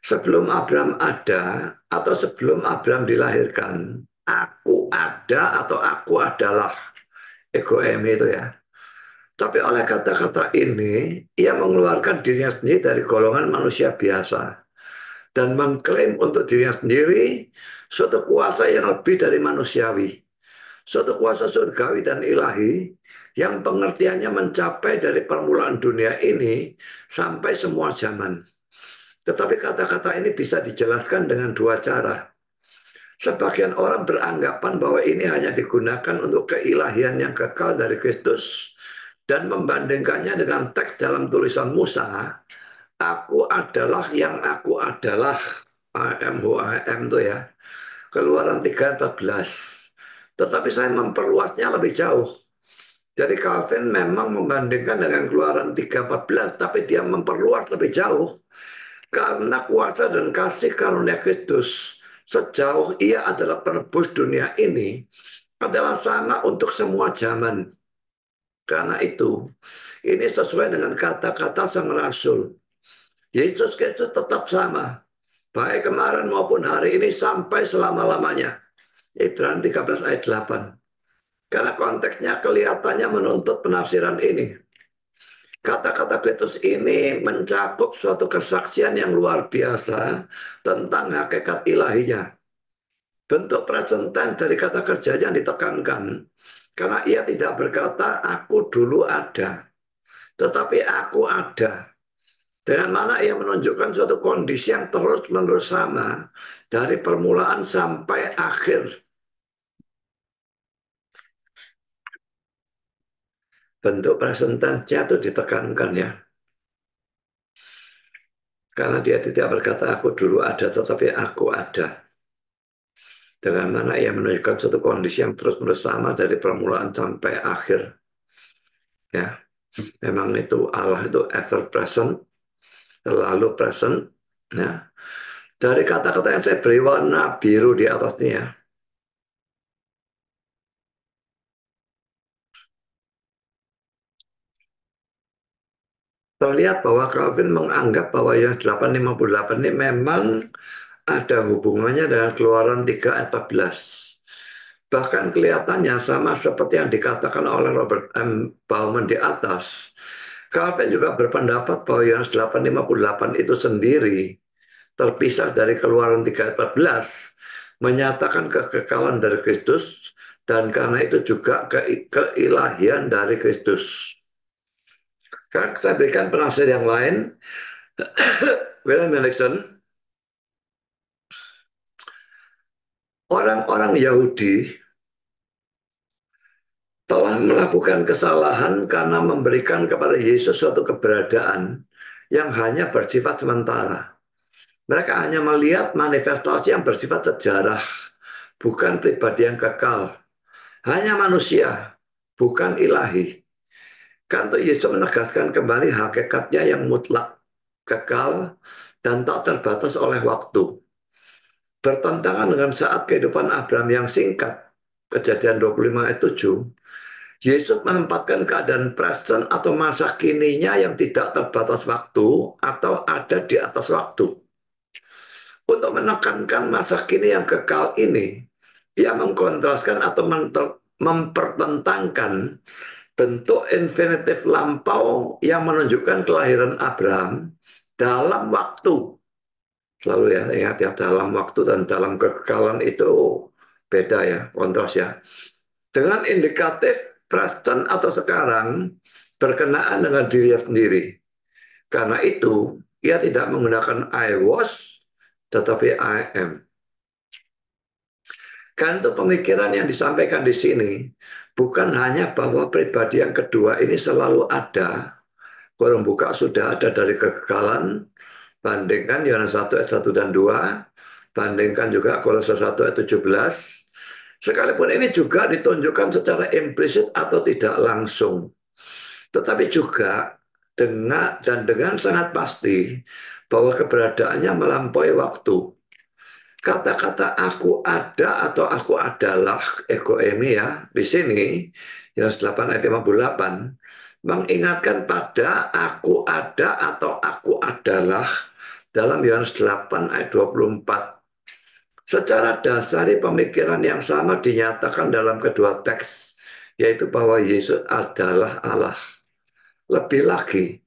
Sebelum Abraham ada atau sebelum Abraham dilahirkan, aku ada atau aku adalah. Ego itu ya. Tapi oleh kata-kata ini, ia mengeluarkan dirinya sendiri dari golongan manusia biasa dan mengklaim untuk dirinya sendiri suatu kuasa yang lebih dari manusiawi, suatu kuasa surgawi dan ilahi yang pengertiannya mencapai dari permulaan dunia ini sampai semua zaman. Tetapi kata-kata ini bisa dijelaskan dengan dua cara. Sebagian orang beranggapan bahwa ini hanya digunakan untuk keilahian yang kekal dari Kristus dan membandingkannya dengan teks dalam tulisan Musa, aku adalah yang aku adalah. AM, HAM itu ya. Keluaran 3.14. Tetapi saya memperluasnya lebih jauh. Jadi Calvin memang membandingkan dengan keluaran 3.14, tapi dia memperluas lebih jauh. Karena kuasa dan kasih karunia Kristus sejauh ia adalah penebus dunia ini adalah sama untuk semua zaman karena itu, ini sesuai dengan kata-kata sang Rasul. Yesus Kristus tetap sama. Baik kemarin maupun hari ini sampai selama-lamanya. Ibrani 13 ayat 8. Karena konteksnya kelihatannya menuntut penafsiran ini. Kata-kata Kristus ini mencakup suatu kesaksian yang luar biasa tentang hakikat ilahinya. Bentuk presentan dari kata kerja yang ditekankan karena ia tidak berkata, aku dulu ada. Tetapi aku ada. Dengan mana ia menunjukkan suatu kondisi yang terus-menerus sama. Dari permulaan sampai akhir. bentuk presentasinya itu ditekankan ya. Karena dia tidak berkata aku dulu ada, tetapi aku ada. Dengan mana ia menunjukkan suatu kondisi yang terus-menerus sama dari permulaan sampai akhir. Ya, memang itu Allah itu ever present, selalu present. Ya. Dari kata-kata yang saya beri warna biru di atasnya, ya. terlihat bahwa Calvin menganggap bahwa yang 858 ini memang ada hubungannya dengan keluaran 3 14. Bahkan kelihatannya sama seperti yang dikatakan oleh Robert M. Bauman di atas. Calvin juga berpendapat bahwa Yohanes 8.58 itu sendiri terpisah dari keluaran 3 14 menyatakan kekekalan dari Kristus dan karena itu juga ke keilahian dari Kristus. saya berikan penafsir yang lain. William Nixon orang-orang Yahudi telah melakukan kesalahan karena memberikan kepada Yesus suatu keberadaan yang hanya bersifat sementara. Mereka hanya melihat manifestasi yang bersifat sejarah, bukan pribadi yang kekal. Hanya manusia, bukan ilahi. Kanto Yesus menegaskan kembali hakikatnya yang mutlak, kekal, dan tak terbatas oleh waktu bertentangan dengan saat kehidupan Abraham yang singkat, kejadian 25 ayat 7, Yesus menempatkan keadaan present atau masa kininya yang tidak terbatas waktu atau ada di atas waktu. Untuk menekankan masa kini yang kekal ini, ia mengkontraskan atau mempertentangkan bentuk infinitif lampau yang menunjukkan kelahiran Abraham dalam waktu Selalu ya, ingat ya, dalam waktu dan dalam kekekalan itu beda ya, kontras ya. Dengan indikatif present atau sekarang berkenaan dengan diri sendiri. Karena itu, ia tidak menggunakan I was, tetapi I am. Karena itu pemikiran yang disampaikan di sini bukan hanya bahwa pribadi yang kedua ini selalu ada, kurang buka sudah ada dari kekekalan, Bandingkan Yohanes 1 ayat 1 dan 2, bandingkan juga Kolose 1 ayat 17. Sekalipun ini juga ditunjukkan secara implisit atau tidak langsung. Tetapi juga dengan dan dengan sangat pasti bahwa keberadaannya melampaui waktu. Kata-kata aku ada atau aku adalah ekoemi ya di sini Yohanes 8 ayat 58 mengingatkan pada aku ada atau aku adalah dalam Yohanes 8 ayat 24. Secara dasari pemikiran yang sama dinyatakan dalam kedua teks, yaitu bahwa Yesus adalah Allah. Lebih lagi,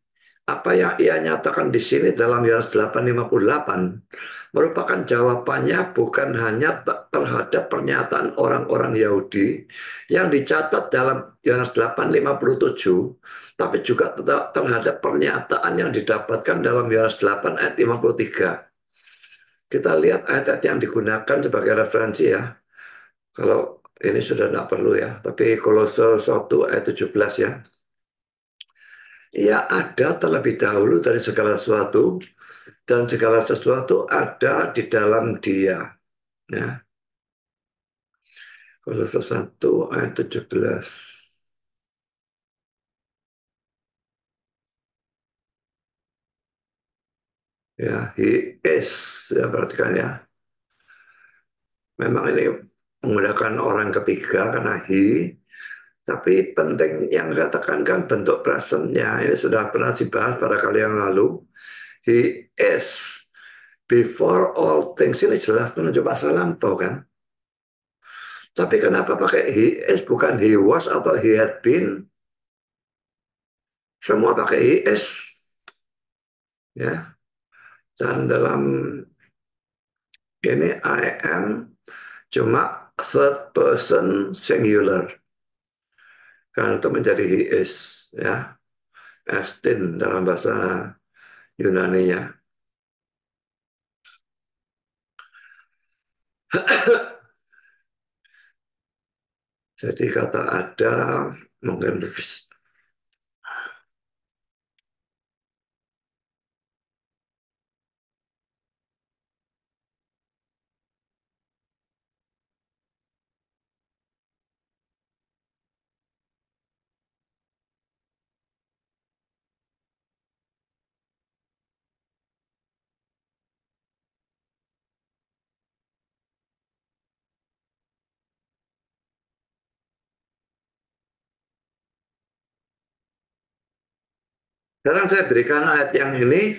apa yang ia nyatakan di sini dalam Yohanes 8:58 merupakan jawabannya bukan hanya terhadap pernyataan orang-orang Yahudi yang dicatat dalam Yohanes 8:57 tapi juga terhadap pernyataan yang didapatkan dalam Yohanes 8 ayat 53. Kita lihat ayat-ayat yang digunakan sebagai referensi ya. Kalau ini sudah tidak perlu ya, tapi Kolose 1 ayat 17 ya ia ya, ada terlebih dahulu dari segala sesuatu dan segala sesuatu ada di dalam dia. ya kalau sesuatu ayat 17. ya he is ya perhatikan ya memang ini menggunakan orang ketiga karena he tapi penting yang saya tekankan bentuk presentnya. Ini ya, sudah pernah dibahas pada kali yang lalu. He is before all things. Ini jelas menunjuk masa lampau kan. Tapi kenapa pakai he is bukan he was atau he had been? Semua pakai he is. Ya. Dan dalam ini I am cuma third person singular karena itu menjadi is ya estin dalam bahasa yunani ya, Jadi kata ada mungkin Sekarang saya berikan ayat yang ini,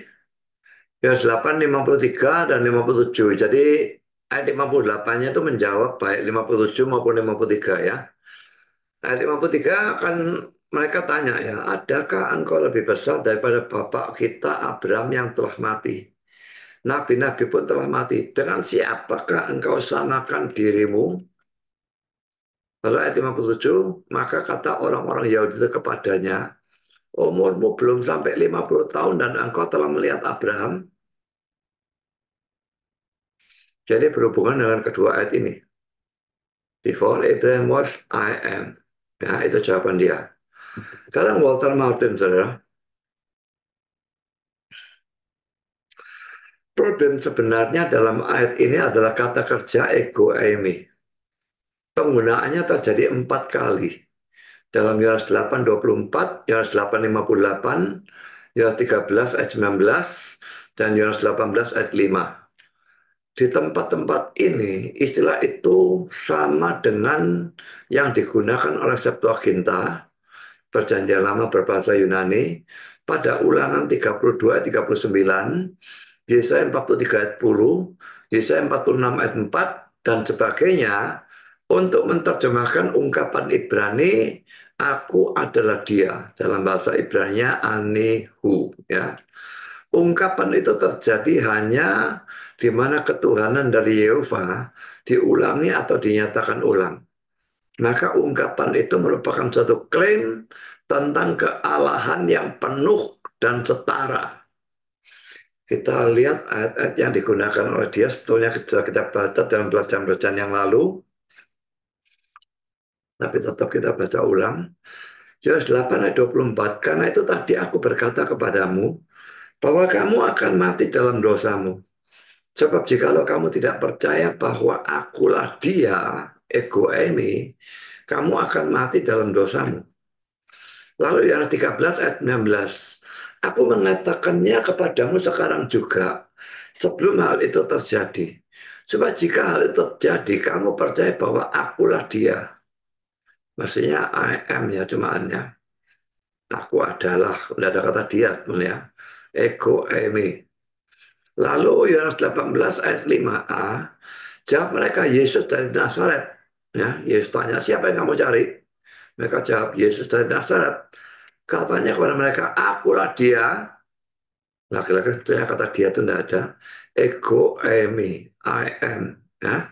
Ayat 8, 53, dan 57. Jadi ayat 58-nya itu menjawab baik 57 maupun 53 ya. Ayat 53 akan mereka tanya ya, adakah engkau lebih besar daripada bapak kita Abraham yang telah mati? Nabi-nabi pun telah mati. Dengan siapakah engkau samakan dirimu? Lalu ayat 57, maka kata orang-orang Yahudi itu kepadanya, umurmu belum sampai 50 tahun dan engkau telah melihat Abraham? Jadi berhubungan dengan kedua ayat ini. Before Abraham was, I am. Nah, itu jawaban dia. Sekarang Walter Martin, saudara. Problem sebenarnya dalam ayat ini adalah kata kerja ego Amy. Penggunaannya terjadi empat kali dalam Yohanes 8 24, Yohanes 8 58, Yohanes 13 ayat 19 dan Yohanes 18 ayat 5. Di tempat-tempat ini istilah itu sama dengan yang digunakan oleh Septuaginta perjanjian lama berbahasa Yunani pada ulangan 32 ayat 39, Yesaya 43 ayat 10, Yesaya 46 ayat 4 dan sebagainya untuk menerjemahkan ungkapan Ibrani aku adalah dia dalam bahasa Ibrani anehu ya ungkapan itu terjadi hanya di mana ketuhanan dari Yehova diulangi atau dinyatakan ulang. Maka ungkapan itu merupakan satu klaim tentang kealahan yang penuh dan setara. Kita lihat ayat-ayat yang digunakan oleh dia, sebetulnya kita, kita baca dalam pelajaran-pelajaran yang lalu, tapi tetap kita baca ulang. Yohanes 8 ayat 24, karena itu tadi aku berkata kepadamu, bahwa kamu akan mati dalam dosamu. Sebab jikalau kamu tidak percaya bahwa akulah dia, ego ini, kamu akan mati dalam dosamu. Lalu Yohanes 13 ayat 19, Aku mengatakannya kepadamu sekarang juga, sebelum hal itu terjadi. Sebab jika hal itu terjadi, kamu percaya bahwa akulah dia, Maksudnya I am ya cumaannya. Aku adalah, tidak ada kata dia ya. Ego, Emi. Lalu Yohanes 18 ayat 5a, jawab mereka Yesus dari Nazaret. Ya, Yesus tanya, siapa yang kamu cari? Mereka jawab, Yesus dari Nazaret. Katanya kepada mereka, akulah dia. Laki-laki sebetulnya kata dia itu tidak ada. Ego, Emi, I am. Ya.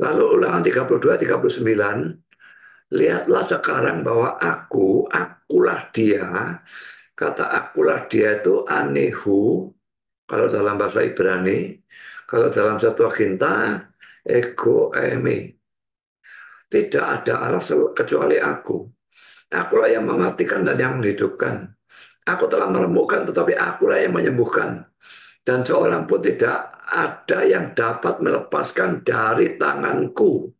Lalu ulangan 32, 39, lihatlah sekarang bahwa aku, akulah dia. Kata akulah dia itu anehu, kalau dalam bahasa Ibrani, kalau dalam satu akhinta ego emi. Tidak ada Allah kecuali aku. Akulah yang mematikan dan yang menghidupkan. Aku telah meremukkan, tetapi akulah yang menyembuhkan. Dan seorang pun tidak ada yang dapat melepaskan dari tanganku.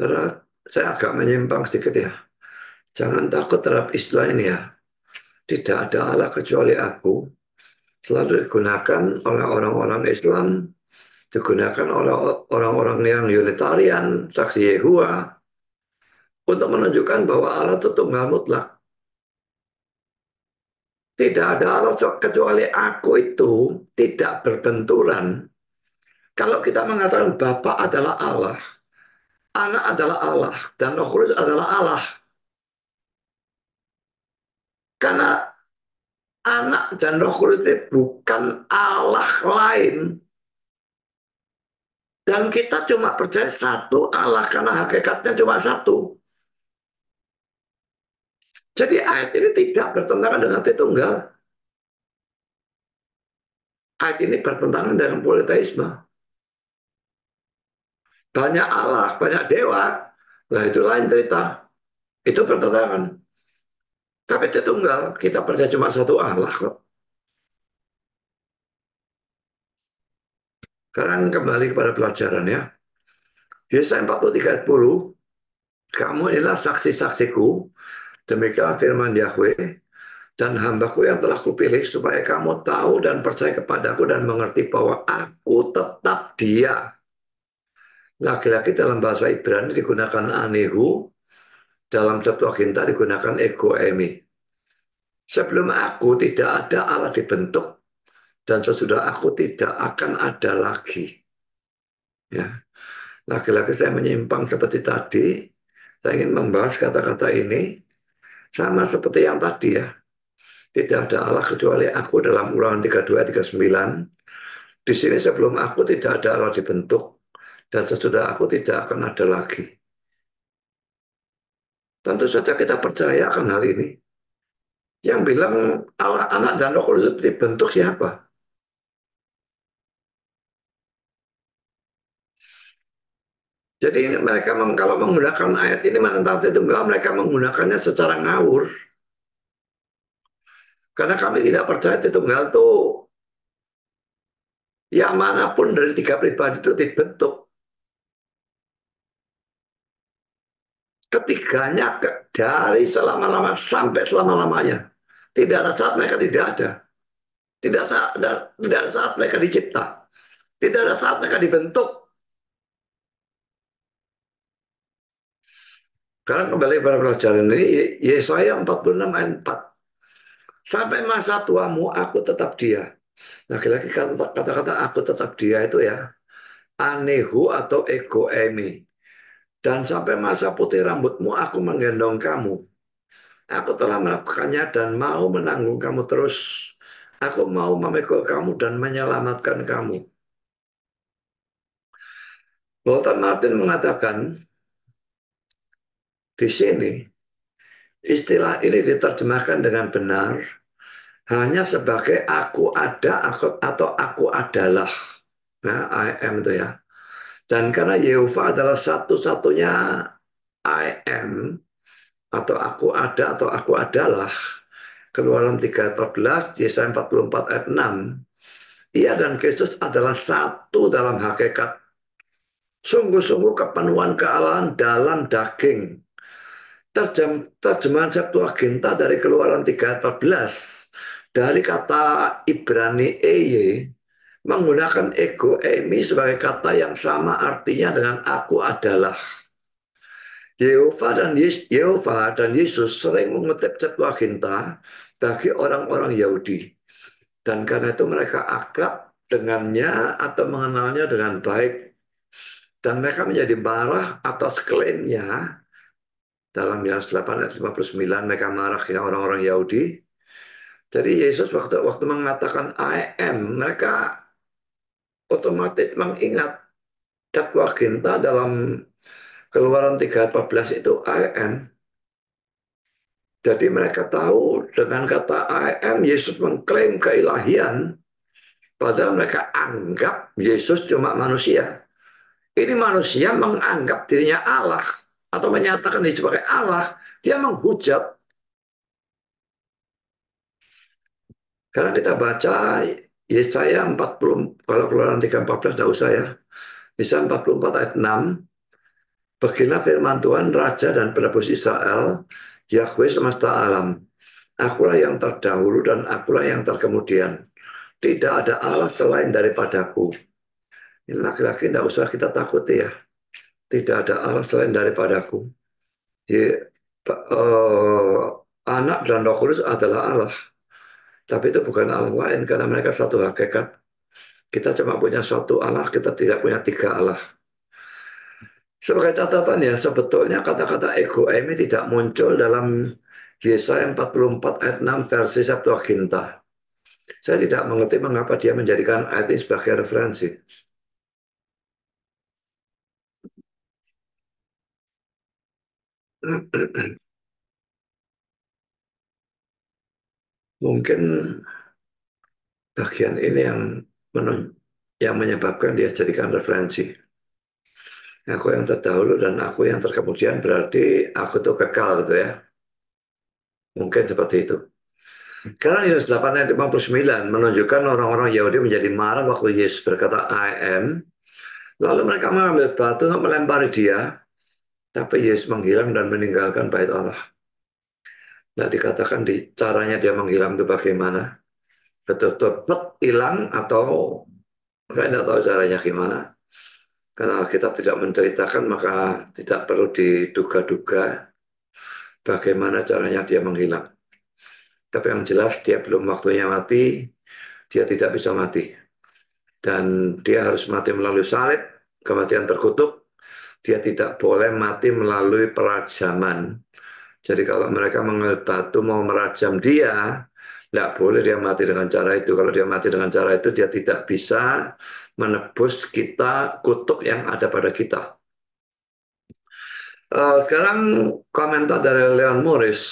Karena saya agak menyimpang sedikit ya. Jangan takut terhadap istilah ini ya. Tidak ada Allah kecuali aku. Selalu digunakan oleh orang-orang Islam, digunakan oleh orang-orang yang Unitarian, saksi Yehua, untuk menunjukkan bahwa Allah itu tunggal mutlak. Tidak ada Allah kecuali aku itu tidak berbenturan. Kalau kita mengatakan Bapak adalah Allah, Anak adalah Allah dan Roh Kudus adalah Allah. Karena anak dan roh kudus itu bukan Allah lain. Dan kita cuma percaya satu Allah karena hakikatnya cuma satu. Jadi ayat ini tidak bertentangan dengan Tritunggal. Ayat ini bertentangan dengan politeisme banyak Allah, banyak dewa, nah itu lain cerita. Itu pertentangan Tapi itu tunggal, kita percaya cuma satu Allah kok. Sekarang kembali kepada pelajaran ya. Yesaya 43 10, kamu inilah saksi-saksiku, demikian firman Yahweh, dan hambaku yang telah kupilih supaya kamu tahu dan percaya kepadaku dan mengerti bahwa aku tetap dia laki-laki dalam bahasa Ibrani digunakan anehu, dalam Septuaginta digunakan emi. Sebelum aku tidak ada alat dibentuk, dan sesudah aku tidak akan ada lagi. Ya, Laki-laki saya menyimpang seperti tadi, saya ingin membahas kata-kata ini, sama seperti yang tadi ya. Tidak ada Allah kecuali aku dalam ulangan 32, 39. Di sini sebelum aku tidak ada Allah dibentuk, dan sesudah aku tidak akan ada lagi. Tentu saja kita percaya akan hal ini. Yang bilang anak dan roh kudus itu dibentuk siapa? Jadi mereka kalau menggunakan ayat ini menentang itu mereka menggunakannya secara ngawur. Karena kami tidak percaya Tritunggal itu yang manapun dari tiga pribadi itu dibentuk. ketiganya dari selama-lama sampai selama-lamanya. Tidak ada saat mereka tidak ada. Tidak, saat, tidak ada saat mereka dicipta. Tidak ada saat mereka dibentuk. Sekarang kembali pada pelajaran ini, Yesaya 46 ayat 4. Sampai masa tuamu, aku tetap dia. Laki-laki kata-kata aku tetap dia itu ya. Anehu atau ego emi. Dan sampai masa putih rambutmu aku menggendong kamu. Aku telah melakukannya dan mau menanggung kamu terus. Aku mau memikul kamu dan menyelamatkan kamu. Walter Martin mengatakan, di sini istilah ini diterjemahkan dengan benar hanya sebagai aku ada aku, atau aku adalah. Nah, I am itu ya. Dan karena Yehova adalah satu-satunya I am, atau aku ada atau aku adalah, Keluaran 3.14, Yesaya 44 ayat 6, Ia dan Kristus adalah satu dalam hakikat. Sungguh-sungguh kepenuhan kealahan dalam daging. Terjem, terjemahan Septuaginta dari Keluaran 3.14, dari kata Ibrani Eye, menggunakan ego emi sebagai kata yang sama artinya dengan aku adalah. Yehova dan Yesus, Yehova dan Yesus sering mengutip Septuaginta bagi orang-orang Yahudi. Dan karena itu mereka akrab dengannya atau mengenalnya dengan baik. Dan mereka menjadi marah atas klaimnya. Dalam Yohanes 8 ayat 59 mereka marah ya orang-orang Yahudi. Jadi Yesus waktu waktu mengatakan I am, mereka otomatis mengingat dakwah Ginta dalam keluaran 314 itu AM. Jadi mereka tahu dengan kata AM Yesus mengklaim keilahian padahal mereka anggap Yesus cuma manusia. Ini manusia menganggap dirinya Allah atau menyatakan diri sebagai Allah, dia menghujat. Karena kita baca Ya saya 40 kalau keluaran 314 tidak usah ya. Bisa 44 ayat 6. Beginilah firman Tuhan Raja dan Penebus Israel, Yahweh semesta alam. Akulah yang terdahulu dan akulah yang terkemudian. Tidak ada Allah selain daripadaku. Ini laki-laki tidak usah kita takuti ya. Tidak ada Allah selain daripadaku. Jadi, uh, anak dan roh kudus adalah Allah tapi itu bukan Allah lain karena mereka satu hakikat. Kita cuma punya satu Allah, kita tidak punya tiga Allah. Sebagai catatan ya, sebetulnya kata-kata ego ini tidak muncul dalam Yesaya 44 ayat 6 versi Septuaginta. Saya tidak mengerti mengapa dia menjadikan ayat ini sebagai referensi. mungkin bagian ini yang menun yang menyebabkan dia jadikan referensi. Aku yang terdahulu dan aku yang terkemudian berarti aku tuh kekal gitu ya. Mungkin seperti itu. Karena Yesus 8 ayat 59 menunjukkan orang-orang Yahudi menjadi marah waktu Yesus berkata I am. Lalu mereka mengambil batu untuk melempari dia. Tapi Yesus menghilang dan meninggalkan bait Allah. Nah, dikatakan di caranya dia menghilang itu bagaimana. Betul-betul hilang atau saya tidak tahu caranya gimana. Karena Alkitab tidak menceritakan maka tidak perlu diduga-duga bagaimana caranya dia menghilang. Tapi yang jelas dia belum waktunya mati, dia tidak bisa mati. Dan dia harus mati melalui salib, kematian terkutuk, dia tidak boleh mati melalui perajaman jadi kalau mereka batu mau merajam dia, tidak boleh dia mati dengan cara itu. Kalau dia mati dengan cara itu, dia tidak bisa menebus kita kutuk yang ada pada kita. Uh, sekarang komentar dari Leon Morris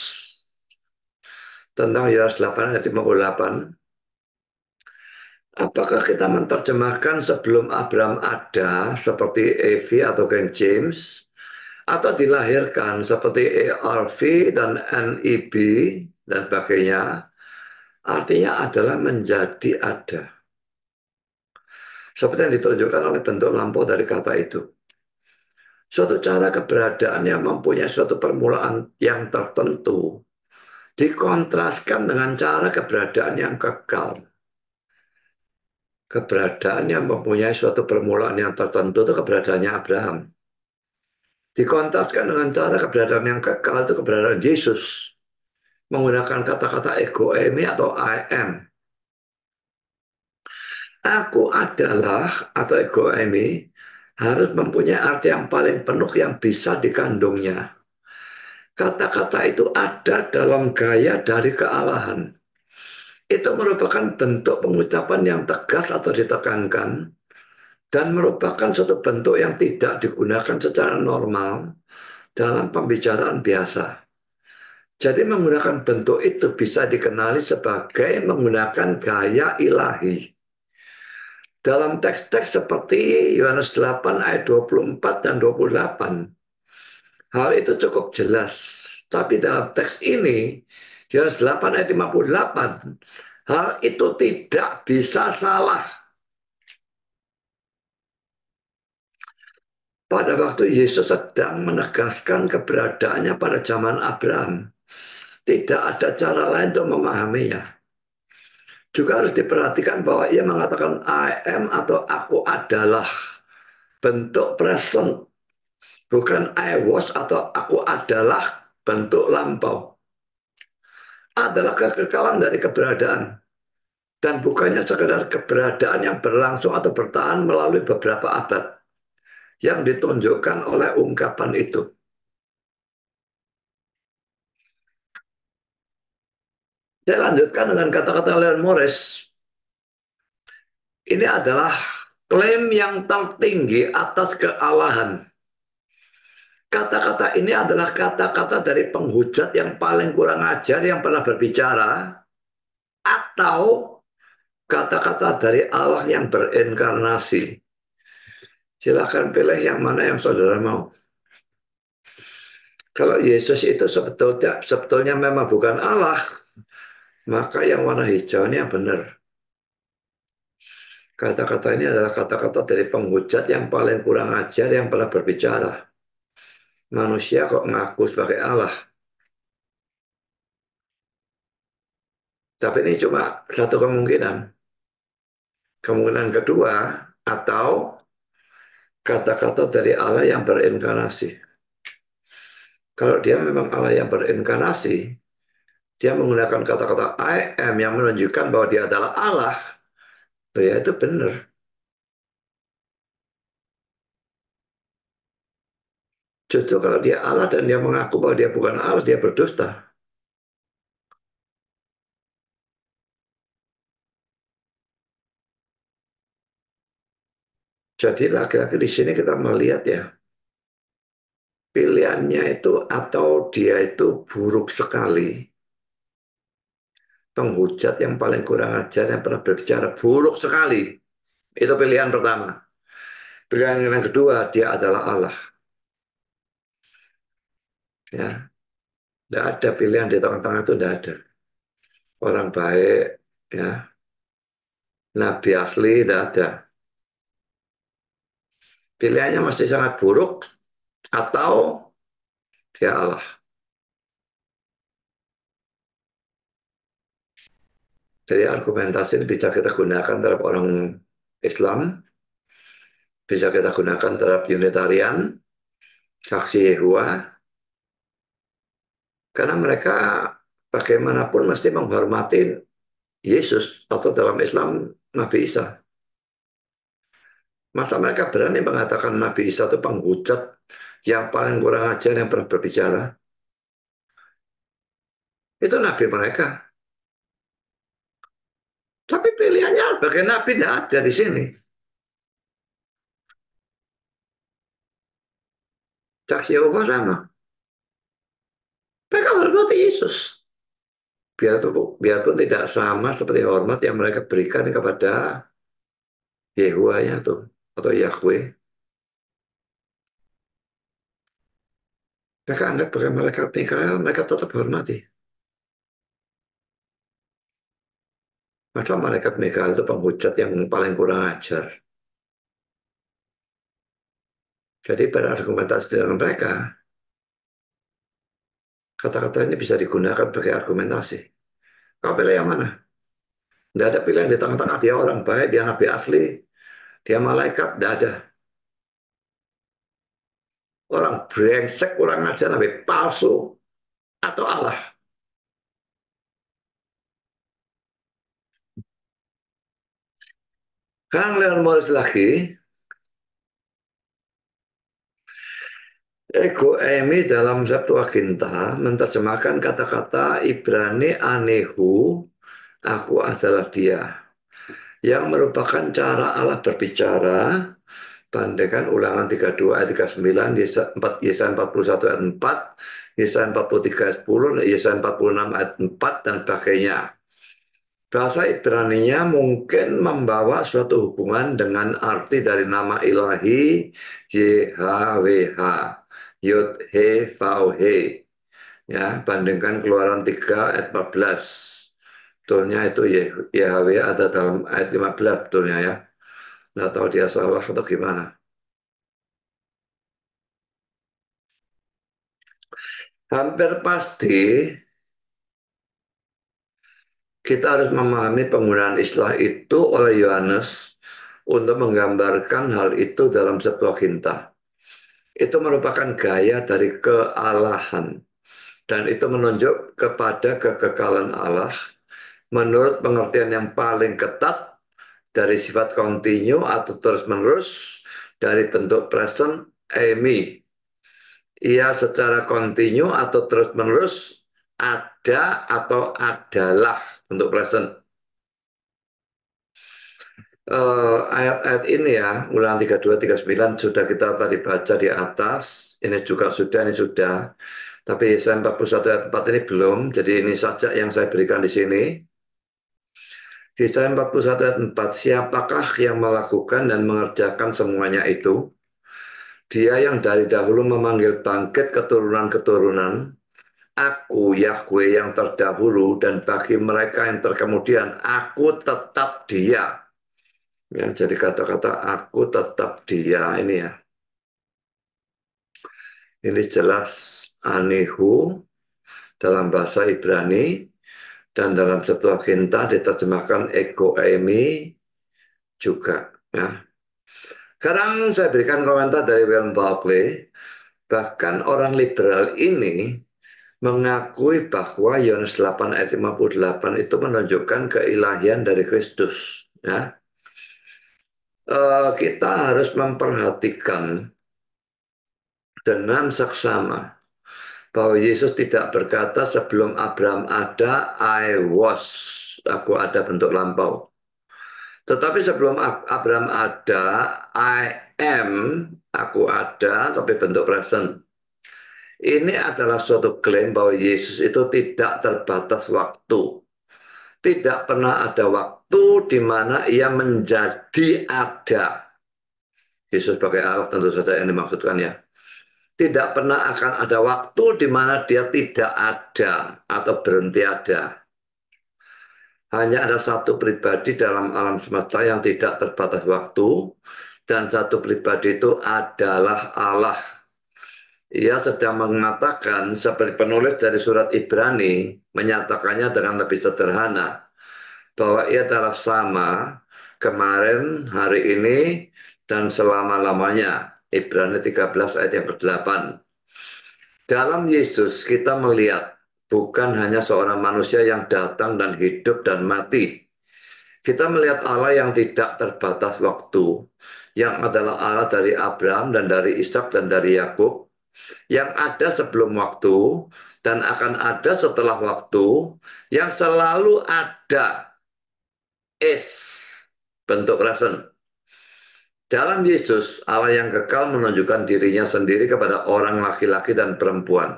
tentang Yohanes 8 ayat 58. Apakah kita menerjemahkan sebelum Abraham ada seperti Evi atau King James? atau dilahirkan seperti ARV dan NIB dan sebagainya, artinya adalah menjadi ada. Seperti yang ditunjukkan oleh bentuk lampau dari kata itu. Suatu cara keberadaan yang mempunyai suatu permulaan yang tertentu dikontraskan dengan cara keberadaan yang kekal. Keberadaan yang mempunyai suatu permulaan yang tertentu itu keberadaannya Abraham dikontaskan dengan cara keberadaan yang kekal itu keberadaan Yesus. Menggunakan kata-kata ego emi atau I am. Aku adalah atau ego emi harus mempunyai arti yang paling penuh yang bisa dikandungnya. Kata-kata itu ada dalam gaya dari kealahan. Itu merupakan bentuk pengucapan yang tegas atau ditekankan dan merupakan suatu bentuk yang tidak digunakan secara normal dalam pembicaraan biasa. Jadi menggunakan bentuk itu bisa dikenali sebagai menggunakan gaya ilahi. Dalam teks-teks seperti Yohanes 8 ayat 24 dan 28, hal itu cukup jelas. Tapi dalam teks ini, Yohanes 8 ayat 58, hal itu tidak bisa salah Pada waktu Yesus sedang menegaskan keberadaannya pada zaman Abraham, tidak ada cara lain untuk memahaminya. Juga harus diperhatikan bahwa ia mengatakan I am atau aku adalah bentuk present. Bukan I was atau aku adalah bentuk lampau. Adalah kekekalan dari keberadaan. Dan bukannya sekedar keberadaan yang berlangsung atau bertahan melalui beberapa abad yang ditunjukkan oleh ungkapan itu. Saya lanjutkan dengan kata-kata Leon Morris. Ini adalah klaim yang tertinggi atas kealahan. Kata-kata ini adalah kata-kata dari penghujat yang paling kurang ajar yang pernah berbicara atau kata-kata dari Allah yang berinkarnasi. Silahkan pilih yang mana yang saudara mau. Kalau Yesus itu sebetulnya, sebetulnya memang bukan Allah, maka yang warna hijau ini yang benar. Kata-kata ini adalah kata-kata dari penghujat yang paling kurang ajar yang pernah berbicara. Manusia kok ngaku sebagai Allah. Tapi ini cuma satu kemungkinan. Kemungkinan kedua, atau kata-kata dari Allah yang berinkarnasi. Kalau dia memang Allah yang berinkarnasi, dia menggunakan kata-kata I am yang menunjukkan bahwa dia adalah Allah, oh ya itu benar. Justru kalau dia Allah dan dia mengaku bahwa dia bukan Allah, dia berdusta. Jadi laki-laki di sini kita melihat ya, pilihannya itu atau dia itu buruk sekali, penghujat yang paling kurang ajar yang pernah berbicara buruk sekali, itu pilihan pertama. Pilihan yang kedua, dia adalah Allah. Ya, tidak ada pilihan di tengah-tengah itu tidak ada. Orang baik, ya, Nabi asli tidak ada pilihannya masih sangat buruk atau dia Allah. Jadi argumentasi ini bisa kita gunakan terhadap orang Islam, bisa kita gunakan terhadap Unitarian, saksi Yehua, karena mereka bagaimanapun mesti menghormati Yesus atau dalam Islam Nabi Isa. Masa mereka berani mengatakan Nabi Isa itu penghujat yang paling kurang ajar yang pernah berbicara? Itu Nabi mereka. Tapi pilihannya sebagai Nabi tidak ada di sini. Saksi Yehova sama. Mereka hormati Yesus. Biarpun, biarpun tidak sama seperti hormat yang mereka berikan kepada Yehuwanya tuh atau Yahweh. Mereka anggap bahwa malaikat Mikael, mereka tetap hormati. Masa malaikat Mikael itu penghujat yang paling kurang ajar. Jadi pada argumentasi dengan mereka, kata katanya bisa digunakan sebagai argumentasi. Kau pilih yang mana? Tidak ada pilihan di tengah-tengah dia orang baik, dia nabi asli, dia malaikat, tidak ada. Orang brengsek, orang aja nabi palsu. Atau Allah. Kang Leon Morris lagi, Ego Emi dalam Septuaginta menerjemahkan kata-kata Ibrani Anehu, aku adalah dia yang merupakan cara Allah berbicara bandingkan ulangan 32 ayat 39, Yesaya 4, Yesaya 41 ayat 4, Yesaya 43 ayat 10, Yesaya 46 ayat 4, dan sebagainya. Bahasa Ibraninya mungkin membawa suatu hubungan dengan arti dari nama ilahi YHWH, Yod He Vau He. Ya, bandingkan keluaran 3 ayat 14 betulnya itu YHW ada dalam ayat 15 betulnya ya. Nggak tahu dia salah atau gimana. Hampir pasti kita harus memahami penggunaan istilah itu oleh Yohanes untuk menggambarkan hal itu dalam sebuah kinta. Itu merupakan gaya dari kealahan. Dan itu menunjuk kepada kekekalan Allah menurut pengertian yang paling ketat dari sifat kontinu atau terus-menerus dari bentuk present Amy. Ia secara kontinu atau terus-menerus ada atau adalah bentuk present. Eh, ayat-ayat uh, ini ya, ulangan 32, 39 sudah kita tadi baca di atas. Ini juga sudah, ini sudah. Tapi Yesaya 41 ayat 4 ini belum. Jadi ini saja yang saya berikan di sini Kisah 41 ayat 4, siapakah yang melakukan dan mengerjakan semuanya itu? Dia yang dari dahulu memanggil bangkit keturunan-keturunan, aku Yahweh yang terdahulu dan bagi mereka yang terkemudian, aku tetap dia. Ya, jadi kata-kata aku tetap dia ini ya. Ini jelas anihu dalam bahasa Ibrani dan dalam satu agenda diterjemahkan ego emi juga. Ya. Sekarang saya berikan komentar dari William Barclay, bahkan orang liberal ini mengakui bahwa Yohanes 8 ayat 58 itu menunjukkan keilahian dari Kristus. Ya. E, kita harus memperhatikan dengan seksama bahwa Yesus tidak berkata sebelum Abraham ada, I was, aku ada bentuk lampau. Tetapi sebelum Abraham ada, I am, aku ada, tapi bentuk present. Ini adalah suatu klaim bahwa Yesus itu tidak terbatas waktu. Tidak pernah ada waktu di mana ia menjadi ada. Yesus sebagai Allah tentu saja yang dimaksudkan ya tidak pernah akan ada waktu di mana dia tidak ada atau berhenti ada. Hanya ada satu pribadi dalam alam semesta yang tidak terbatas waktu, dan satu pribadi itu adalah Allah. Ia sedang mengatakan, seperti penulis dari surat Ibrani, menyatakannya dengan lebih sederhana, bahwa ia adalah sama kemarin, hari ini, dan selama-lamanya Ibrani 13 ayat yang ke-8. Dalam Yesus kita melihat bukan hanya seorang manusia yang datang dan hidup dan mati. Kita melihat Allah yang tidak terbatas waktu, yang adalah Allah dari Abraham dan dari Ishak dan dari Yakub, yang ada sebelum waktu dan akan ada setelah waktu, yang selalu ada is bentuk present dalam Yesus, Allah yang kekal menunjukkan dirinya sendiri kepada orang laki-laki dan perempuan.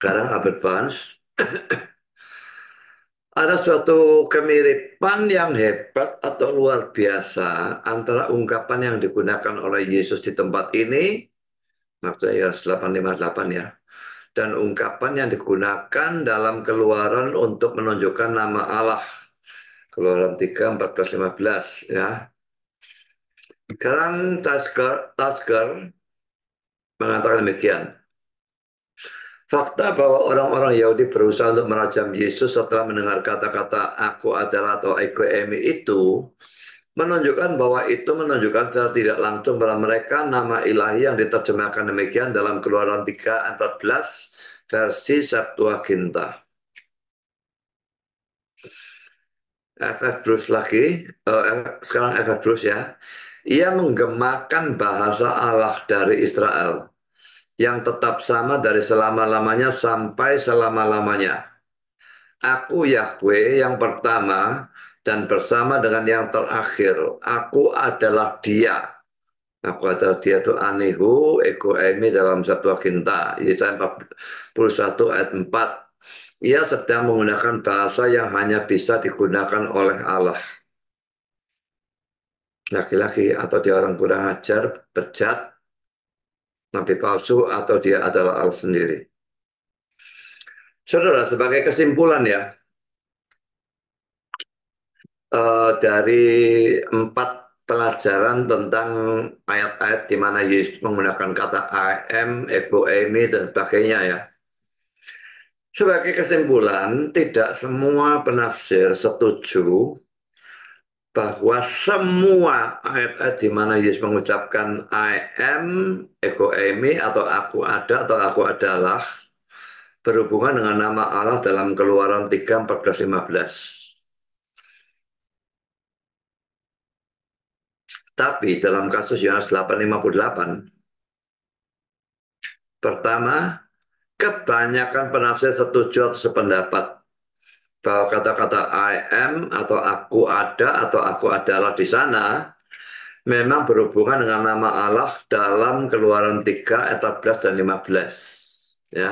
Sekarang Albert Barnes, ada suatu kemiripan yang hebat atau luar biasa antara ungkapan yang digunakan oleh Yesus di tempat ini, maksudnya 858 ya, dan ungkapan yang digunakan dalam keluaran untuk menunjukkan nama Allah. Keluaran 3, 14, 15 ya. Sekarang Tasker, Tasker mengatakan demikian. Fakta bahwa orang-orang Yahudi berusaha untuk merajam Yesus setelah mendengar kata-kata aku adalah atau ego emi itu menunjukkan bahwa itu menunjukkan secara tidak langsung bahwa mereka nama ilahi yang diterjemahkan demikian dalam keluaran 3 14 versi Septuaginta. FF Bruce lagi, uh, sekarang FF Bruce ya. Ia menggemakan bahasa Allah dari Israel yang tetap sama dari selama-lamanya sampai selama-lamanya. Aku Yahweh yang pertama dan bersama dengan yang terakhir. Aku adalah dia. Aku adalah dia itu anehu ego emi dalam satu akinta. Yesaya 41 ayat 4. Ia sedang menggunakan bahasa yang hanya bisa digunakan oleh Allah. Laki-laki atau dia orang kurang ajar, bejat, nabi palsu, atau dia adalah Allah sendiri. Saudara, sebagai kesimpulan ya, uh, dari empat pelajaran tentang ayat-ayat di mana Yesus menggunakan kata I am, ego Amy, dan sebagainya ya. Sebagai kesimpulan, tidak semua penafsir setuju bahwa semua ayat-ayat di mana Yesus mengucapkan I am, ego Amy, atau aku ada, atau aku adalah, berhubungan dengan nama Allah dalam keluaran 3, 14, 15. Tapi dalam kasus Yohanes 858, pertama, kebanyakan penafsir setuju atau sependapat bahwa kata-kata I am atau aku ada atau aku adalah di sana memang berhubungan dengan nama Allah dalam keluaran 3 ayat 14 dan 15 ya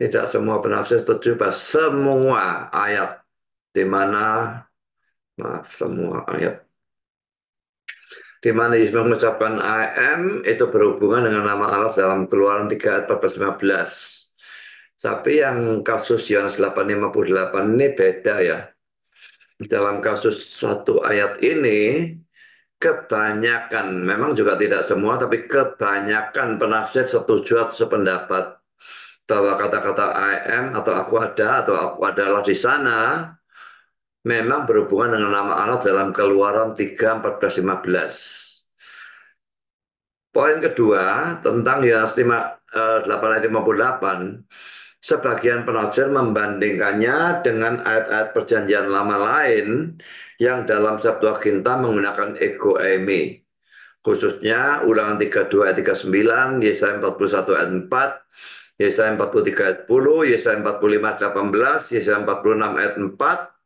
tidak semua penafsir setuju bahwa semua ayat di mana maaf semua ayat di mana Yesus mengucapkan I am itu berhubungan dengan nama Allah dalam keluaran 3 ayat 14 15. Tapi yang kasus Yohanes 858 ini beda ya. Dalam kasus satu ayat ini kebanyakan, memang juga tidak semua, tapi kebanyakan penasihat setuju atau sependapat bahwa kata-kata I am atau aku ada atau aku adalah di sana memang berhubungan dengan nama Allah dalam keluaran 3, 14, 15. Poin kedua tentang Yohanes ya, eh, 8 ayat 58, sebagian penafsir membandingkannya dengan ayat-ayat perjanjian lama lain yang dalam Septuaginta menggunakan ego emi. Khususnya ulangan 32 ayat 39, Yesaya 41 ayat 4, Yesaya 43 ayat 10, Yesaya 45 ayat 18, Yesaya 46 ayat 4,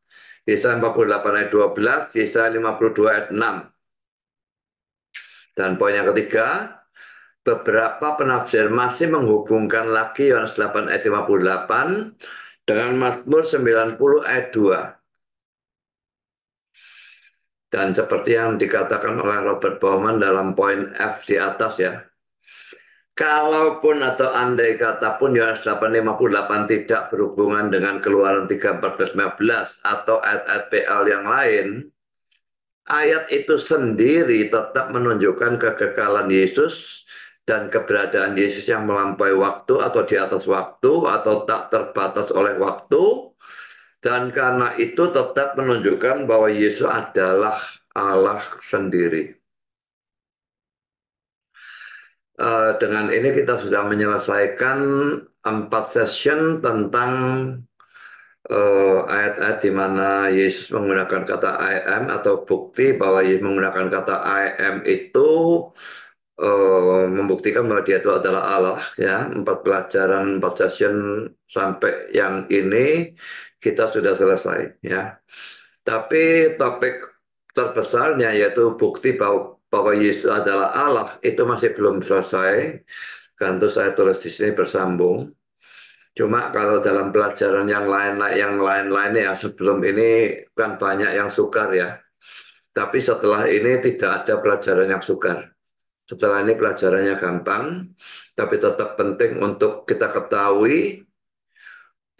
Yesaya 48 ayat 12, Yesaya 52 ayat 6. Dan poin yang ketiga, beberapa penafsir masih menghubungkan lagi Yohanes 8 ayat 58 dengan Mazmur 90 ayat 2. Dan seperti yang dikatakan oleh Robert Bowman dalam poin F di atas ya, Kalaupun atau andai kata pun Yohanes ya, 858 tidak berhubungan dengan keluaran 3.14.15 atau ayat-ayat PL yang lain, ayat itu sendiri tetap menunjukkan kekekalan Yesus dan keberadaan Yesus yang melampaui waktu atau di atas waktu atau tak terbatas oleh waktu. Dan karena itu tetap menunjukkan bahwa Yesus adalah Allah sendiri. Eh, dengan ini kita sudah menyelesaikan empat session tentang eh, ayat-ayat uh, di mana Yesus menggunakan kata I am atau bukti bahwa Yesus menggunakan kata I am itu uh, membuktikan bahwa dia itu adalah Allah ya empat pelajaran empat session sampai yang ini kita sudah selesai ya tapi topik terbesarnya yaitu bukti bahwa bahwa Yesus adalah Allah itu masih belum selesai kan saya tulis di sini bersambung cuma kalau dalam pelajaran yang lain yang lain lainnya ya sebelum ini kan banyak yang sukar ya tapi setelah ini tidak ada pelajaran yang sukar setelah ini pelajarannya gampang tapi tetap penting untuk kita ketahui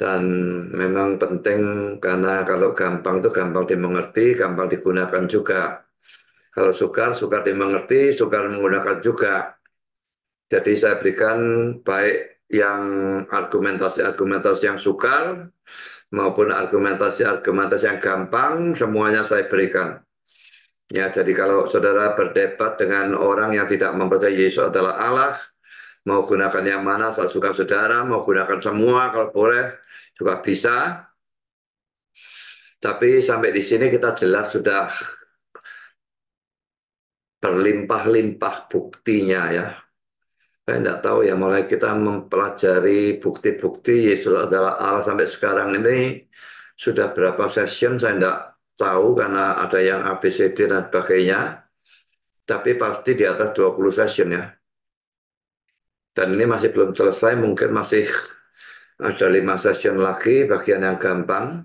dan memang penting karena kalau gampang itu gampang dimengerti gampang digunakan juga kalau sukar, sukar dimengerti, sukar menggunakan juga. Jadi saya berikan baik yang argumentasi-argumentasi yang sukar maupun argumentasi-argumentasi yang gampang, semuanya saya berikan. Ya, jadi kalau saudara berdebat dengan orang yang tidak mempercayai Yesus adalah Allah, mau gunakan yang mana, saya suka saudara, mau gunakan semua kalau boleh, juga bisa. Tapi sampai di sini kita jelas sudah berlimpah-limpah buktinya ya. Saya tidak tahu ya mulai kita mempelajari bukti-bukti Yesus adalah Allah sampai sekarang ini sudah berapa session saya tidak tahu karena ada yang ABCD dan sebagainya. Tapi pasti di atas 20 session ya. Dan ini masih belum selesai, mungkin masih ada lima session lagi bagian yang gampang.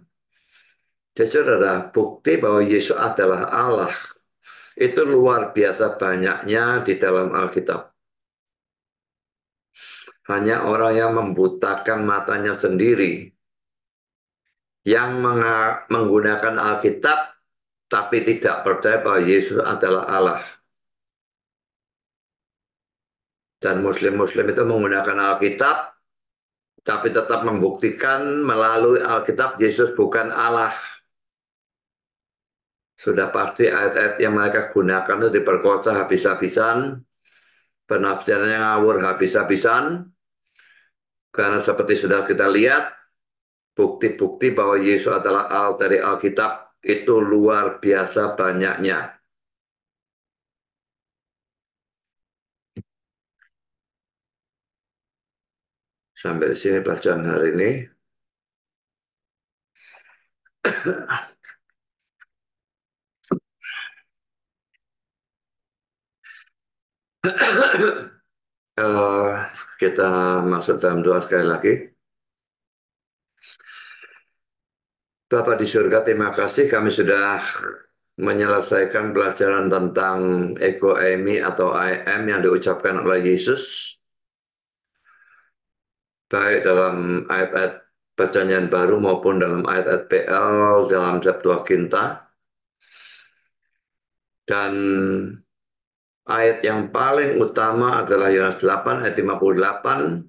Jadi ada bukti bahwa Yesus adalah Allah itu luar biasa banyaknya di dalam Alkitab. Hanya orang yang membutakan matanya sendiri yang menggunakan Alkitab tapi tidak percaya bahwa Yesus adalah Allah. Dan muslim-muslim itu menggunakan Alkitab tapi tetap membuktikan melalui Alkitab Yesus bukan Allah. Sudah pasti ayat-ayat yang mereka gunakan itu diperkosa habis-habisan, penafsirannya ngawur habis-habisan, karena seperti sudah kita lihat, bukti-bukti bahwa Yesus adalah al dari Alkitab itu luar biasa banyaknya. Sampai di sini bacaan hari ini. Eh, kita masuk dalam doa sekali lagi. Bapak di surga, terima kasih kami sudah menyelesaikan pelajaran tentang EMI atau IM yang diucapkan oleh Yesus. Baik dalam ayat-ayat perjanjian baru maupun dalam ayat-ayat PL, dalam Septuaginta. Dan Ayat yang paling utama adalah Yohanes 8 ayat 58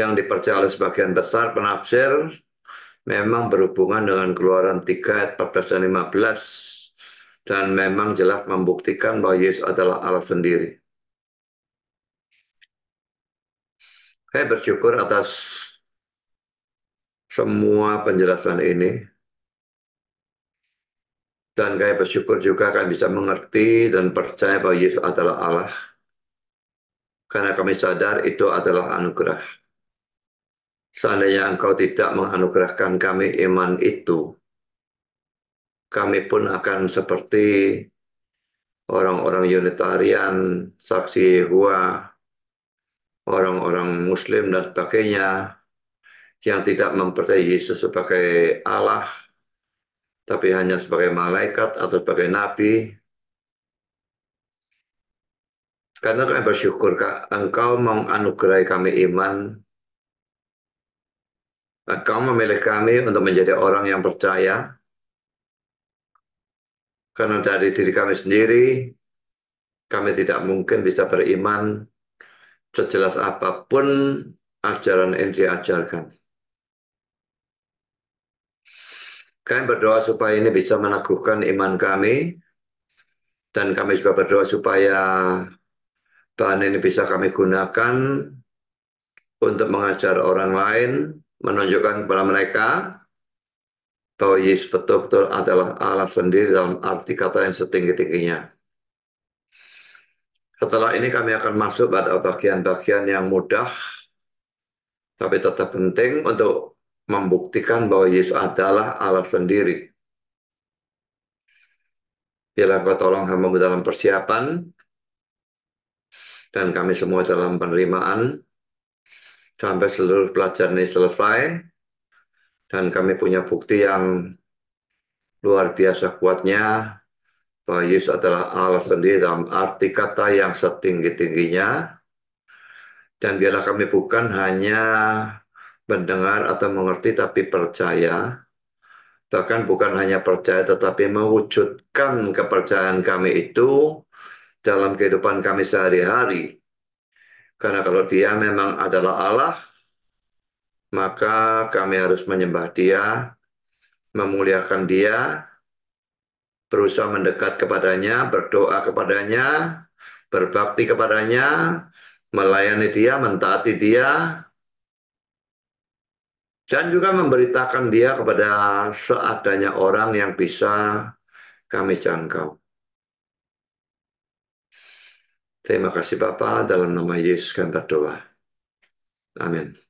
yang dipercaya oleh sebagian besar penafsir memang berhubungan dengan keluaran 3 ayat 14 dan 15 dan memang jelas membuktikan bahwa Yesus adalah Allah sendiri. Saya bersyukur atas semua penjelasan ini dan kami bersyukur juga kami bisa mengerti dan percaya bahwa Yesus adalah Allah. Karena kami sadar itu adalah anugerah. Seandainya engkau tidak menganugerahkan kami iman itu, kami pun akan seperti orang-orang Unitarian, Saksi Yehua, orang-orang Muslim dan sebagainya yang tidak mempercayai Yesus sebagai Allah, tapi hanya sebagai malaikat atau sebagai nabi. Karena kami bersyukur, Kak, Engkau menganugerai kami iman. Engkau memilih kami untuk menjadi orang yang percaya. Karena dari diri kami sendiri, kami tidak mungkin bisa beriman sejelas apapun ajaran yang diajarkan. Kami berdoa supaya ini bisa meneguhkan iman kami. Dan kami juga berdoa supaya bahan ini bisa kami gunakan untuk mengajar orang lain, menunjukkan kepada mereka bahwa Yesus betul-betul adalah Allah sendiri dalam arti kata yang setinggi-tingginya. Setelah ini kami akan masuk pada bagian-bagian yang mudah, tapi tetap penting untuk membuktikan bahwa Yesus adalah Allah sendiri. Biarlah kau tolong hamba dalam persiapan dan kami semua dalam penerimaan sampai seluruh pelajaran ini selesai dan kami punya bukti yang luar biasa kuatnya bahwa Yesus adalah Allah sendiri dalam arti kata yang setinggi-tingginya dan biarlah kami bukan hanya mendengar atau mengerti tapi percaya, bahkan bukan hanya percaya tetapi mewujudkan kepercayaan kami itu dalam kehidupan kami sehari-hari. Karena kalau dia memang adalah Allah, maka kami harus menyembah dia, memuliakan dia, berusaha mendekat kepadanya, berdoa kepadanya, berbakti kepadanya, melayani dia, mentaati dia, dan juga memberitakan dia kepada seadanya orang yang bisa kami jangkau. Terima kasih Bapak, dalam nama Yesus kami berdoa. Amin.